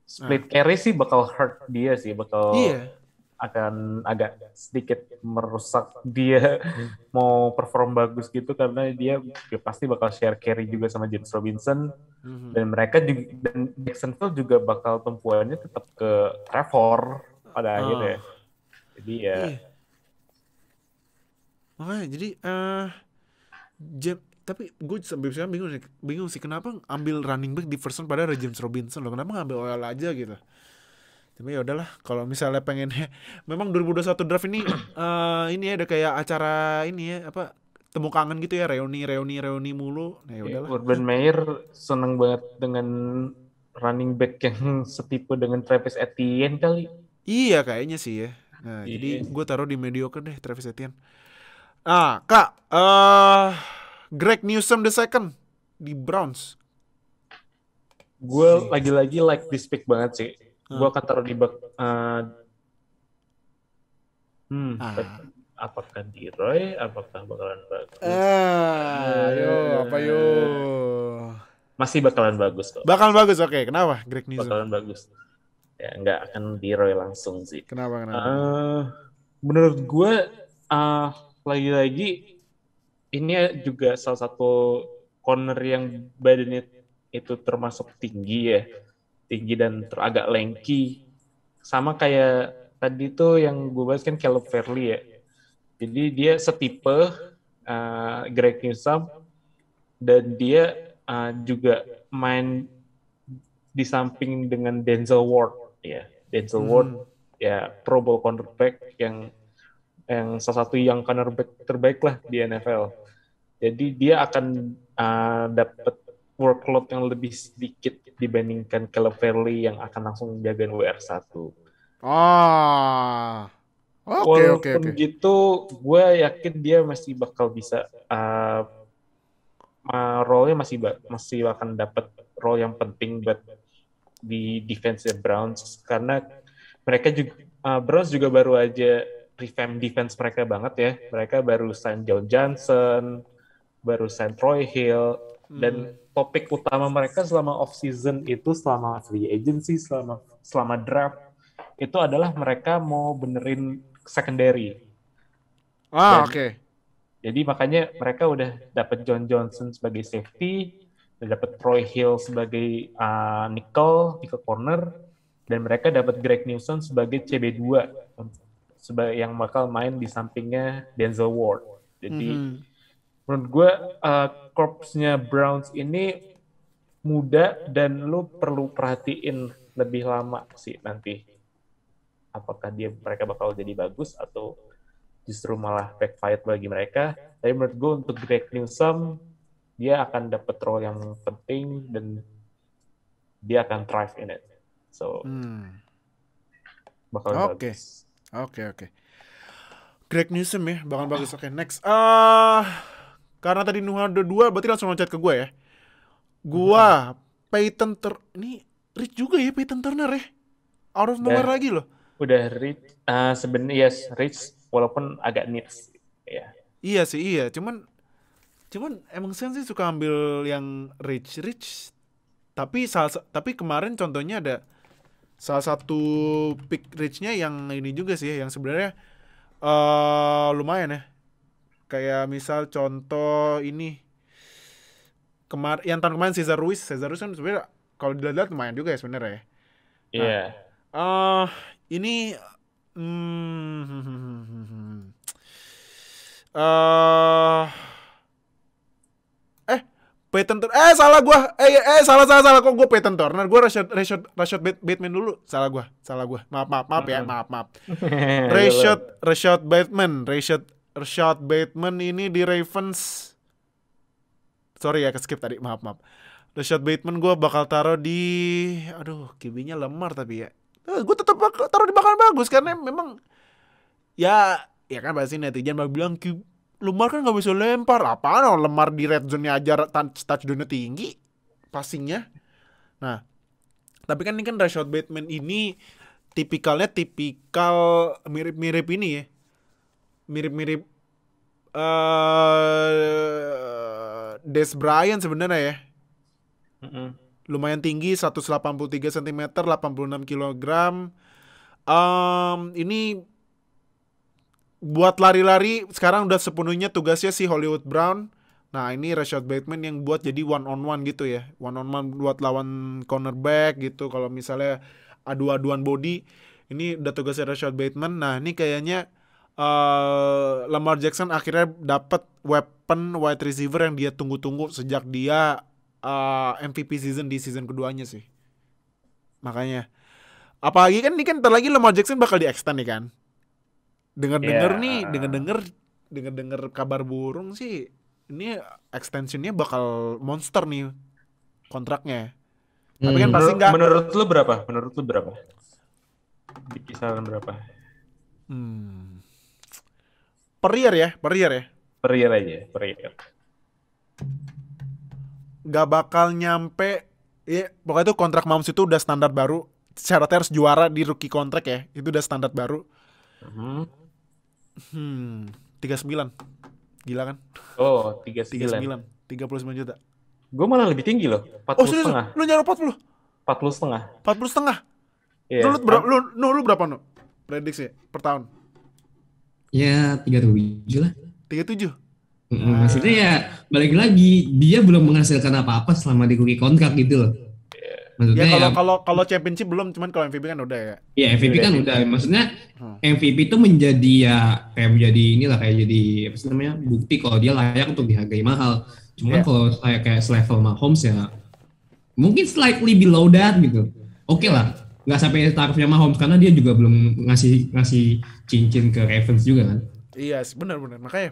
Split nah. carry sih bakal hurt dia sih, bakal iya. akan agak sedikit merusak dia [LAUGHS] mau perform bagus gitu karena dia ya pasti bakal share carry juga sama James Robinson hmm dan mereka juga dan Jacksonville juga bakal tempuannya tetap ke Trevor pada oh. akhirnya. Jadi ya. Iya. Makanya jadi uh, tapi gue sampai sekarang bingung sih bingung sih kenapa ambil running back di first round pada James Robinson loh kenapa ngambil OL aja gitu tapi ya udahlah kalau misalnya pengen, memang 2021 draft ini uh, [CLEARS THROAT] ini ya ada kayak acara ini ya apa temu kangen gitu ya reuni reuni reuni mulu nah ya iya, udahlah Urban Meyer seneng banget dengan running back yang [LAUGHS] setipe dengan Travis Etienne kali iya kayaknya sih ya nah iya. jadi gue taruh di mediocre deh Travis Etienne ah kak eh uh, Greg Newsom the second di Browns. Gue lagi-lagi like this pick banget sih. Hmm. Gue akan taruh di bak. Uh, hmm. Ah. Apakah di Roy? Apakah bakalan bagus? Ah, ayo, apa yo? Masih bakalan bagus kok. Bakalan bagus, oke. Okay. Kenapa Greg Newsom? Bakalan bagus. Ya, nggak akan di Roy langsung sih. Kenapa? Kenapa? Uh, menurut gue, uh, ah, lagi-lagi ini juga salah satu corner yang badannya itu termasuk tinggi ya tinggi dan teragak lengki sama kayak tadi tuh yang gue bahas kan Caleb Fairley ya jadi dia setipe uh, Greg Newsom dan dia uh, juga main di samping dengan Denzel Ward ya Denzel hmm. Ward ya Pro Bowl cornerback yang yang salah satu yang cornerback terbaik lah di NFL jadi dia akan uh, ah, dapat workload yang lebih sedikit dibandingkan Verly yang akan langsung jagain WR1. Ah. Oke okay, oke okay, okay. gitu, gue yakin dia masih bakal bisa uh, uh, role-nya masih ba masih akan dapat role yang penting buat di defense Browns karena mereka juga uh, Browns juga baru aja revamp defense mereka banget ya. Mereka baru sign John Johnson, barusan Troy Hill hmm. dan topik utama mereka selama off season itu selama free agency selama selama draft itu adalah mereka mau benerin secondary. Ah oke. Okay. Jadi makanya mereka udah dapat John Johnson sebagai safety, udah dapat Troy Hill sebagai uh, nickel, nickel corner, dan mereka dapat Greg Newsom sebagai CB2 sebagai yang bakal main di sampingnya Denzel Ward. Jadi -hmm menurut gue uh, korpsnya Browns ini muda dan lu perlu perhatiin lebih lama sih nanti apakah dia mereka bakal jadi bagus atau justru malah backfire bagi mereka tapi menurut gue untuk Greg Newsom dia akan dapat role yang penting dan dia akan thrive in it so hmm. bakal oke okay. oke okay, oke okay. Greg Newsom ya bakal bagus oke okay, next uh... Karena tadi Nuh ada dua, berarti langsung loncat ke gue ya. Gua Peyton Ter... Ini Rich juga ya, Peyton Turner ya. Out of nowhere lagi loh. Udah Rich, uh, eh, sebenarnya yes, Rich walaupun agak nips. Ya. Yeah. Iya sih, iya. Cuman cuman emang Sen sih suka ambil yang rich rich tapi salah tapi kemarin contohnya ada salah satu pick richnya yang ini juga sih yang sebenarnya uh, lumayan ya Kayak misal contoh ini kemar yang tahun kemarin Cesar Ruiz, Cesar Ruiz kan sebenarnya kalau dilihat lihat lumayan juga ya sebenarnya ya. yeah. Uh, iya. eh, ini hmm, [LAUGHS] eh, eh Peyton Turner eh salah gua eh iya, eh salah salah salah kok gua Peyton Turner nah, gua Rashad Rashad Rashad Batman dulu salah gua salah gua maaf maaf maaf ya maaf maaf [LAUGHS] Rashad Rashad Batman Rashad Rashad Bateman ini di Ravens sorry ya keskip tadi maaf maaf Rashad Bateman gue bakal taruh di aduh QB-nya lemar tapi ya eh, gue tetap taruh di bakal bagus karena memang ya ya kan pasti netizen bakal bilang Lemar kan gak bisa lempar Apaan orang Lemar di red zone-nya aja touch, touchdown-nya tinggi Passingnya Nah Tapi kan ini kan Rashad Bateman ini Tipikalnya tipikal Mirip-mirip ini ya mirip-mirip uh, Des Bryant sebenarnya ya. Mm -hmm. Lumayan tinggi 183 cm, 86 kg. Um, ini buat lari-lari sekarang udah sepenuhnya tugasnya si Hollywood Brown. Nah, ini Rashad Bateman yang buat jadi one on one gitu ya. One on one buat lawan cornerback gitu kalau misalnya adu-aduan body. Ini udah tugasnya Rashad Bateman. Nah, ini kayaknya uh, Lamar Jackson akhirnya dapat weapon wide receiver yang dia tunggu-tunggu sejak dia uh, eh, MVP season di season keduanya sih. Makanya apalagi kan ini kan ntar lagi Lamar Jackson bakal di extend nih kan. Dengar-dengar yeah. nih, dengar-dengar dengar-dengar kabar burung sih ini extensionnya bakal monster nih kontraknya. Hmm. Tapi kan hmm. pasti enggak. Menurut lu berapa? Menurut lu berapa? Di kisaran berapa? Hmm per year ya, per year ya. Per year aja, per year. Gak bakal nyampe ya pokoknya itu kontrak Mahomes itu udah standar baru. Syaratnya harus juara di rookie kontrak ya. Itu udah standar baru. Mm-hmm. Hmm. tiga sembilan, Gila kan? Oh, tiga sembilan, tiga puluh sembilan juta. Gue malah lebih tinggi loh, empat oh, setengah. Lu nyaruh Empat puluh setengah. puluh setengah? Iya. puluh Lu, lu, lu, lu berapa, Nu? Prediksi per tahun? ya tiga tujuh lah tiga tujuh ah. maksudnya ya balik lagi dia belum menghasilkan apa-apa selama di rookie kontrak gitu loh iya. maksudnya ya kalau ya, kalau kalau championship belum cuman kalau MVP kan udah ya ya MVP iya, kan MVP. Iya. udah maksudnya MVP hmm. itu menjadi ya kayak menjadi inilah kayak jadi apa sih namanya bukti kalau dia layak untuk dihargai mahal cuman yeah. kalau saya kayak selevel Mahomes ya mungkin slightly below that gitu oke okay lah nggak sampai tarafnya Mahomes karena dia juga belum ngasih ngasih cincin ke Ravens juga kan. Iya, yes, benar-benar. Makanya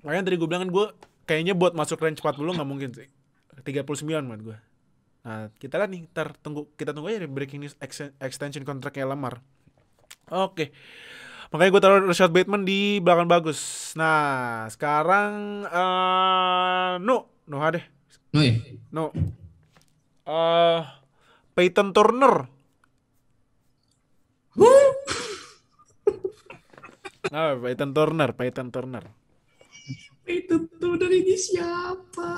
makanya tadi gue bilang kan gue kayaknya buat masuk range 40 nggak mungkin sih. 39 menurut gue. Nah, kita lihat nih, ntar tunggu kita tunggu aja breaking news extension kontraknya Lamar. Oke. Okay. Makanya gue taruh Rashad Bateman di belakang bagus. Nah, sekarang uh, no, no ada. No ya? No. Uh, Peyton Turner Nah, Peyton Turner, Peyton Turner. Peyton Turner ini siapa?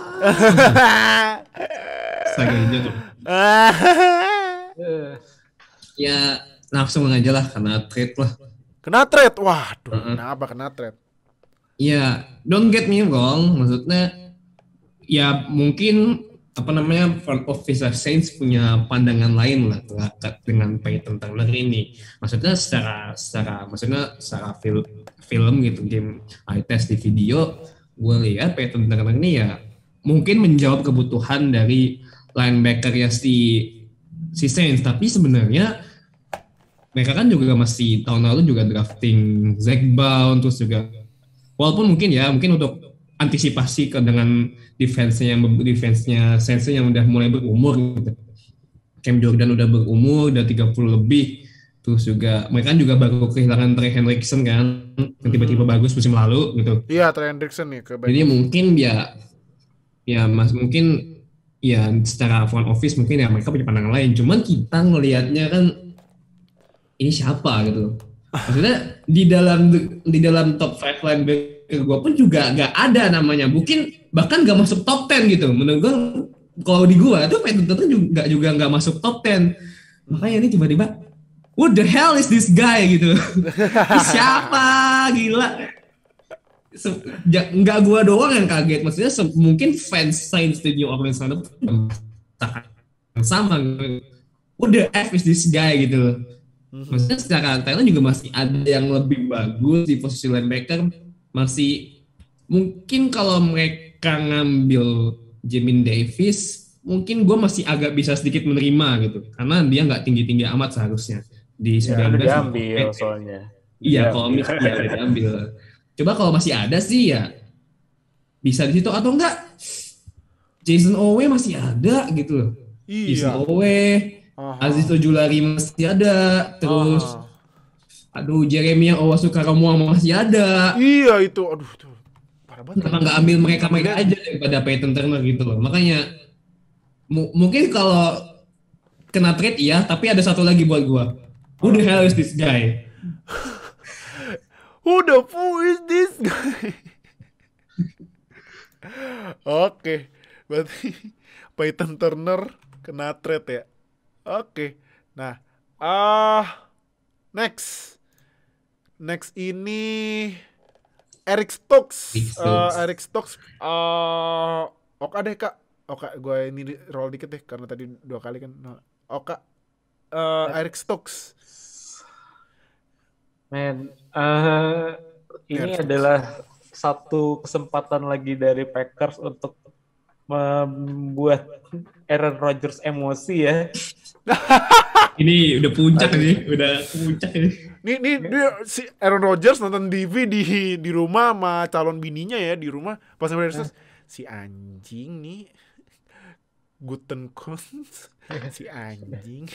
Sengaja [LAUGHS] tuh. [LAUGHS] ya langsung aja lah karena trade lah. Kena trade, waduh, uh huh kenapa kena trade? Ya, yeah, don't get me wrong, maksudnya ya mungkin apa namanya front office of Saints punya pandangan lain lah dengan tentang Turner ini. Maksudnya secara secara maksudnya secara film film gitu game I test di video gue lihat Peyton Turner ini ya mungkin menjawab kebutuhan dari linebacker ya si si Saints tapi sebenarnya mereka kan juga masih tahun lalu juga drafting Zach Brown terus juga walaupun mungkin ya mungkin untuk antisipasi ke dengan defense-nya yang defense-nya sense yang udah mulai berumur gitu. Cam Jordan udah berumur, udah 30 lebih. Terus juga mereka juga baru kehilangan Trey Hendrickson kan, yang tiba-tiba hmm. bagus musim lalu gitu. Iya, Trey Hendrickson nih ke Jadi mungkin ya ya Mas mungkin ya secara front office mungkin ya mereka punya pandangan lain. Cuman kita ngelihatnya kan ini siapa gitu. Maksudnya di dalam di dalam top five linebacker gue pun juga gak ada namanya mungkin bahkan gak masuk top 10 gitu menurut gue kalau di gue tuh Phantom Totem juga juga gak masuk top 10 makanya ini tiba-tiba what the hell is this guy gitu [LAUGHS] siapa gila nggak ja, gua doang yang kaget maksudnya mungkin fans Saints di New Orleans sana sama what the F is this guy gitu hmm. maksudnya secara talent juga masih ada yang lebih bagus di posisi linebacker masih mungkin kalau mereka ngambil Jamin Davis mungkin gue masih agak bisa sedikit menerima gitu karena dia nggak tinggi-tinggi amat seharusnya di 19 ya, gitu. eh, soalnya iya kalau misalnya ada diambil coba kalau masih ada sih ya bisa di situ atau enggak Jason Owe masih ada gitu iya. Jason Owe Aziz Ojulari masih ada terus Aha aduh Jeremia Owasuka Romoa masih ada. Iya itu, aduh tuh. Parah banget. Kenapa nggak ambil mereka mereka iya. aja daripada Peyton Turner gitu loh. Makanya mungkin kalau kena trade ya tapi ada satu lagi buat gua. Who the hell is this guy? [LAUGHS] Who the fuck is this guy? [LAUGHS] Oke, okay. berarti [LAUGHS] Peyton Turner kena trade ya. Oke. Okay. Nah, ah uh, next. Next ini Eric Stokes. Eric Uh, Eric Stokes. Uh, Oka deh kak. oke, gue ini roll dikit deh karena tadi dua kali kan. Nah, oke, Uh, Eric Stokes. man, uh, ini Eric adalah Stokes. satu kesempatan lagi dari Packers untuk membuat Aaron Rodgers emosi ya. [LAUGHS] ini udah puncak nih, udah puncak nih. Ini nih iya. dia si Aaron Rodgers nonton TV di di rumah sama calon bininya ya di rumah pas sampai nah. si anjing nih Guten Kunst [LAUGHS] si anjing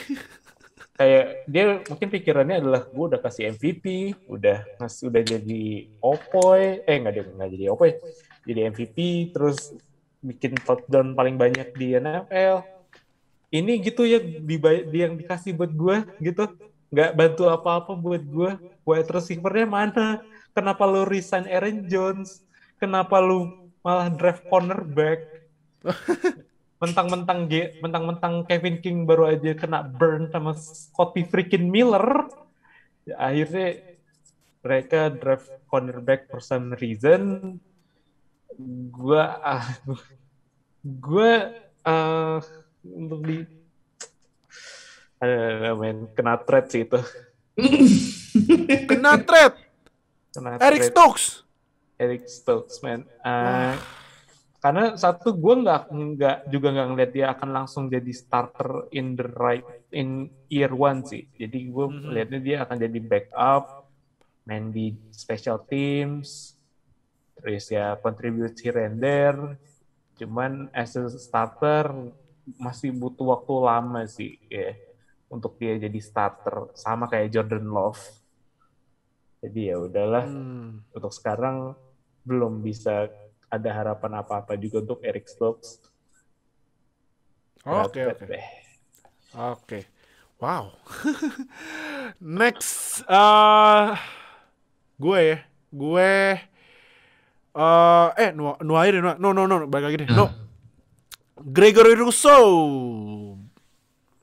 [LAUGHS] kayak dia mungkin pikirannya adalah gue udah kasih MVP udah ngasih udah jadi opoy eh nggak dia nggak jadi opoy jadi MVP terus bikin touchdown paling banyak di NFL ini gitu ya di, di yang dikasih buat gue gitu nggak bantu apa-apa buat gue terus receivernya mana kenapa lu resign Aaron Jones kenapa lu malah draft cornerback [LAUGHS] mentang-mentang G, mentang-mentang Kevin King baru aja kena burn sama Scotty freaking Miller ya, akhirnya mereka draft cornerback for some reason gue ah, gue uh, untuk di ada main kena thread sih itu. [LAUGHS] kena thread. Kena Eric Stokes. Eric Stokes, man. Uh, karena satu gue nggak nggak juga nggak ngeliat dia akan langsung jadi starter in the right in year one sih. Jadi gue mm -hmm. dia akan jadi backup, main di special teams, terus ya contribute here and there. Cuman as a starter masih butuh waktu lama sih. Yeah untuk dia jadi starter sama kayak Jordan Love. Jadi ya udahlah hmm. untuk sekarang belum bisa ada harapan apa-apa juga untuk Eric Stokes. Oke oke. Oke. Wow. [LAUGHS] Next uh, gue ya. Gue uh, eh, eh Nuair nu, no no no balik lagi deh. No. Hmm. Gregory Russo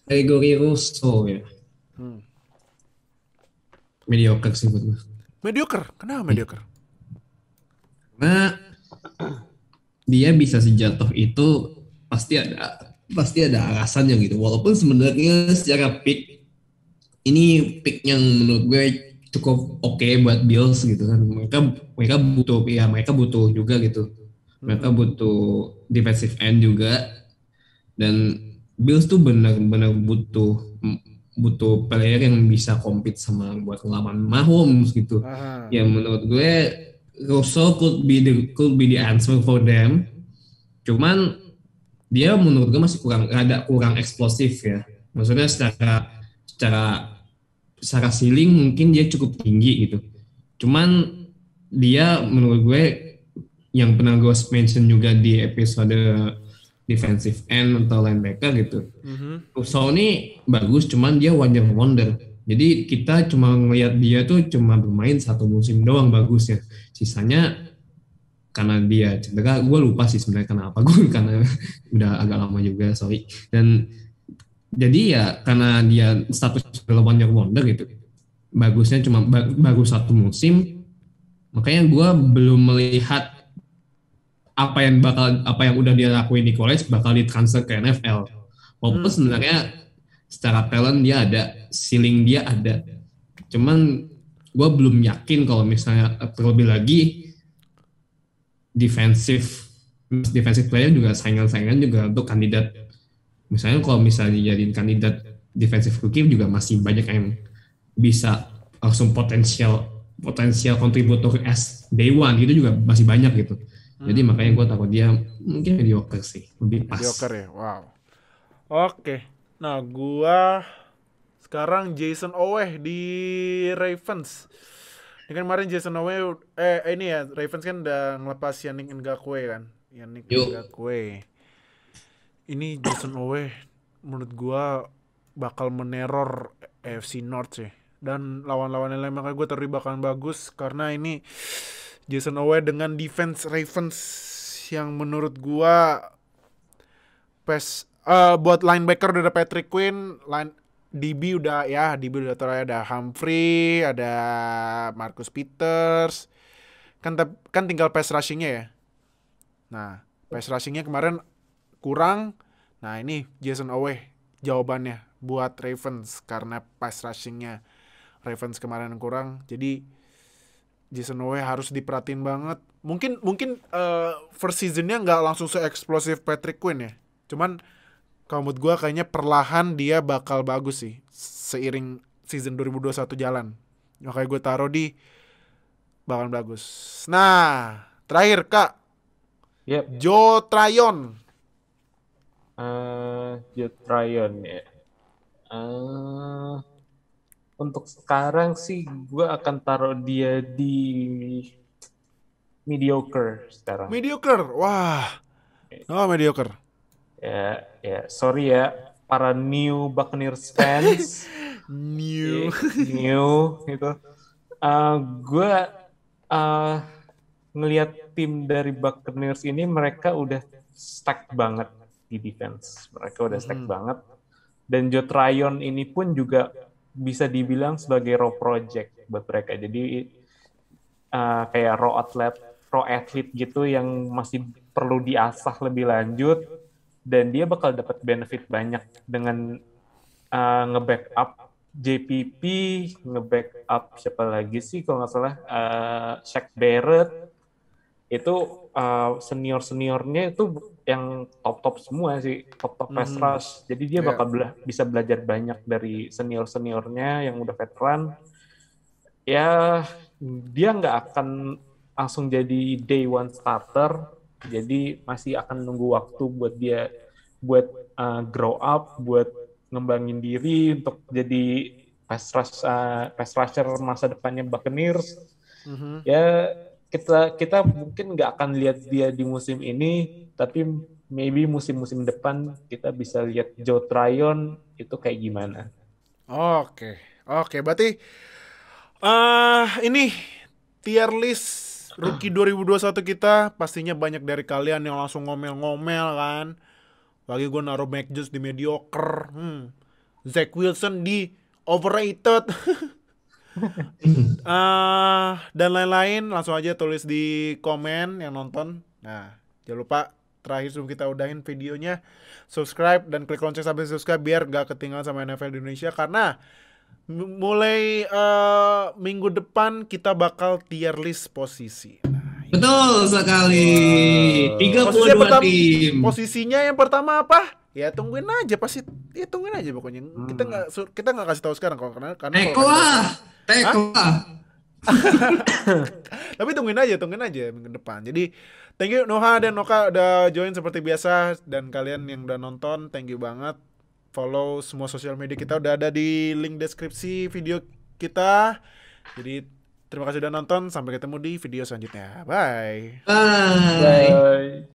kategori Russo ya. Hmm. Mediocre sih buat gue. Mediocre? Kenapa mediocre? Karena dia bisa sejatuh itu pasti ada pasti ada alasan yang gitu. Walaupun sebenarnya secara pick ini pick yang menurut gue cukup oke okay buat Bills gitu kan. Mereka mereka butuh ya mereka butuh juga gitu. Mereka hmm. butuh defensive end juga dan Bills tuh benar-benar butuh butuh player yang bisa compete sama buat lawan Mahomes gitu. Aha. Yang menurut gue Russell could be the could be the answer for them. Cuman dia menurut gue masih kurang ada kurang eksplosif ya. Maksudnya secara secara secara ceiling mungkin dia cukup tinggi gitu. Cuman dia menurut gue yang pernah gue mention juga di episode defensive end atau linebacker gitu. Mm-hmm. So ini bagus, cuman dia one wonder. Jadi kita cuma ngeliat dia tuh cuma bermain satu musim doang bagusnya. Sisanya karena dia cedera, gue lupa sih sebenarnya kenapa [LAUGHS] gue karena udah agak lama juga, sorry. Dan jadi ya karena dia status one year wonder gitu. Bagusnya cuma bagus satu musim. Makanya gue belum melihat apa yang bakal apa yang udah dia lakuin di college bakal ditransfer ke NFL. Walaupun hmm. sebenarnya secara talent dia ada, ceiling dia ada. Cuman gue belum yakin kalau misalnya terlebih lagi defensive defensive player juga saingan-saingan juga untuk kandidat. Misalnya kalau misalnya jadi kandidat defensive rookie juga masih banyak yang bisa langsung potensial potensial kontributor as day one gitu juga masih banyak gitu. Jadi hmm. makanya gue takut dia mungkin mediocre sih, lebih pas. Mediocre ya, wow. Oke, nah gue sekarang Jason Oweh di Ravens. Ini kan kemarin Jason Oweh, eh, eh ini ya Ravens kan udah ngelepas Yannick Ngakwe kan, Yannick Yo. Ngakwe. Ini Jason Oweh menurut gue bakal meneror AFC North sih. Dan lawan lawan yang lain makanya gue terlibat bakalan bagus karena ini Jason Owe dengan defense Ravens yang menurut gua pes uh, eh, buat linebacker udah ada Patrick Quinn, line DB udah ya, DB udah terakhir ada Humphrey, ada Marcus Peters. Kan kan tinggal pass rushingnya ya. Nah, pass rushingnya kemarin kurang. Nah, ini Jason Owe jawabannya buat Ravens karena pass rushingnya Ravens kemarin kurang. Jadi Jason Noe harus diperhatiin banget. Mungkin mungkin uh, first seasonnya nggak langsung se-eksplosif Patrick Quinn ya. Cuman kalau menurut gue kayaknya perlahan dia bakal bagus sih seiring season 2021 jalan. Makanya gue taruh di bakal bagus. Nah, terakhir kak, yep. Joe Tryon. Uh, Joe Tryon ya. Uh, untuk sekarang sih gue akan taruh dia di mediocre sekarang. Mediocre, wah. Eh. Oh, mediocre. Ya, ya. Sorry ya, para new Buccaneers fans. [LAUGHS] new. Iya, new, gitu. Uh, eh, gue uh, ngelihat tim dari Buccaneers ini mereka udah stuck banget di defense. Mereka udah stack hmm. banget. Dan Joe Tryon ini pun juga bisa dibilang sebagai raw project buat mereka. Jadi uh, kayak raw atlet, raw athlete gitu yang masih perlu diasah lebih lanjut dan dia bakal dapat benefit banyak dengan uh, nge-backup JPP, nge-backup siapa lagi sih kalau nggak salah uh, Shaq Barrett itu uh, senior seniornya itu yang top top semua sih top top hmm. rush jadi dia yeah. bakal bela bisa belajar banyak dari senior seniornya yang udah veteran ya dia nggak akan langsung jadi day one starter jadi masih akan nunggu waktu buat dia buat uh, grow up buat ngembangin diri untuk jadi pass rush uh, eh, pass rusher masa depannya Buccaneers mm -hmm. ya kita kita mungkin nggak akan lihat dia di musim ini, tapi maybe musim-musim depan kita bisa lihat Joe Tryon itu kayak gimana. Oke, oke, berarti uh, ini tier list rookie 2021 [CLEARS THROAT] kita pastinya banyak dari kalian yang langsung ngomel-ngomel kan. Lagi gue naruh Mac Jones di mediocre. Hmm. Zach Wilson di overrated. [LAUGHS] uh, [LAUGHS] dan lain-lain langsung aja tulis di komen yang nonton. Nah, jangan lupa terakhir sebelum kita udahin videonya subscribe dan klik lonceng sampai subscribe biar gak ketinggalan sama NFL di Indonesia karena mulai uh, minggu depan kita bakal tier list posisi. Nah, Betul sekali. Tiga 32 dua pertama, tim. Posisinya yang pertama apa? ya tungguin aja pasti ya tungguin aja pokoknya hmm. kita nggak kita nggak kasih tahu sekarang kalau karena karena teko ah teko [LAUGHS] tapi tungguin aja tungguin aja minggu depan jadi thank you Noha dan Noka udah join seperti biasa dan kalian yang udah nonton thank you banget follow semua sosial media kita udah ada di link deskripsi video kita jadi terima kasih udah nonton sampai ketemu di video selanjutnya bye bye, bye.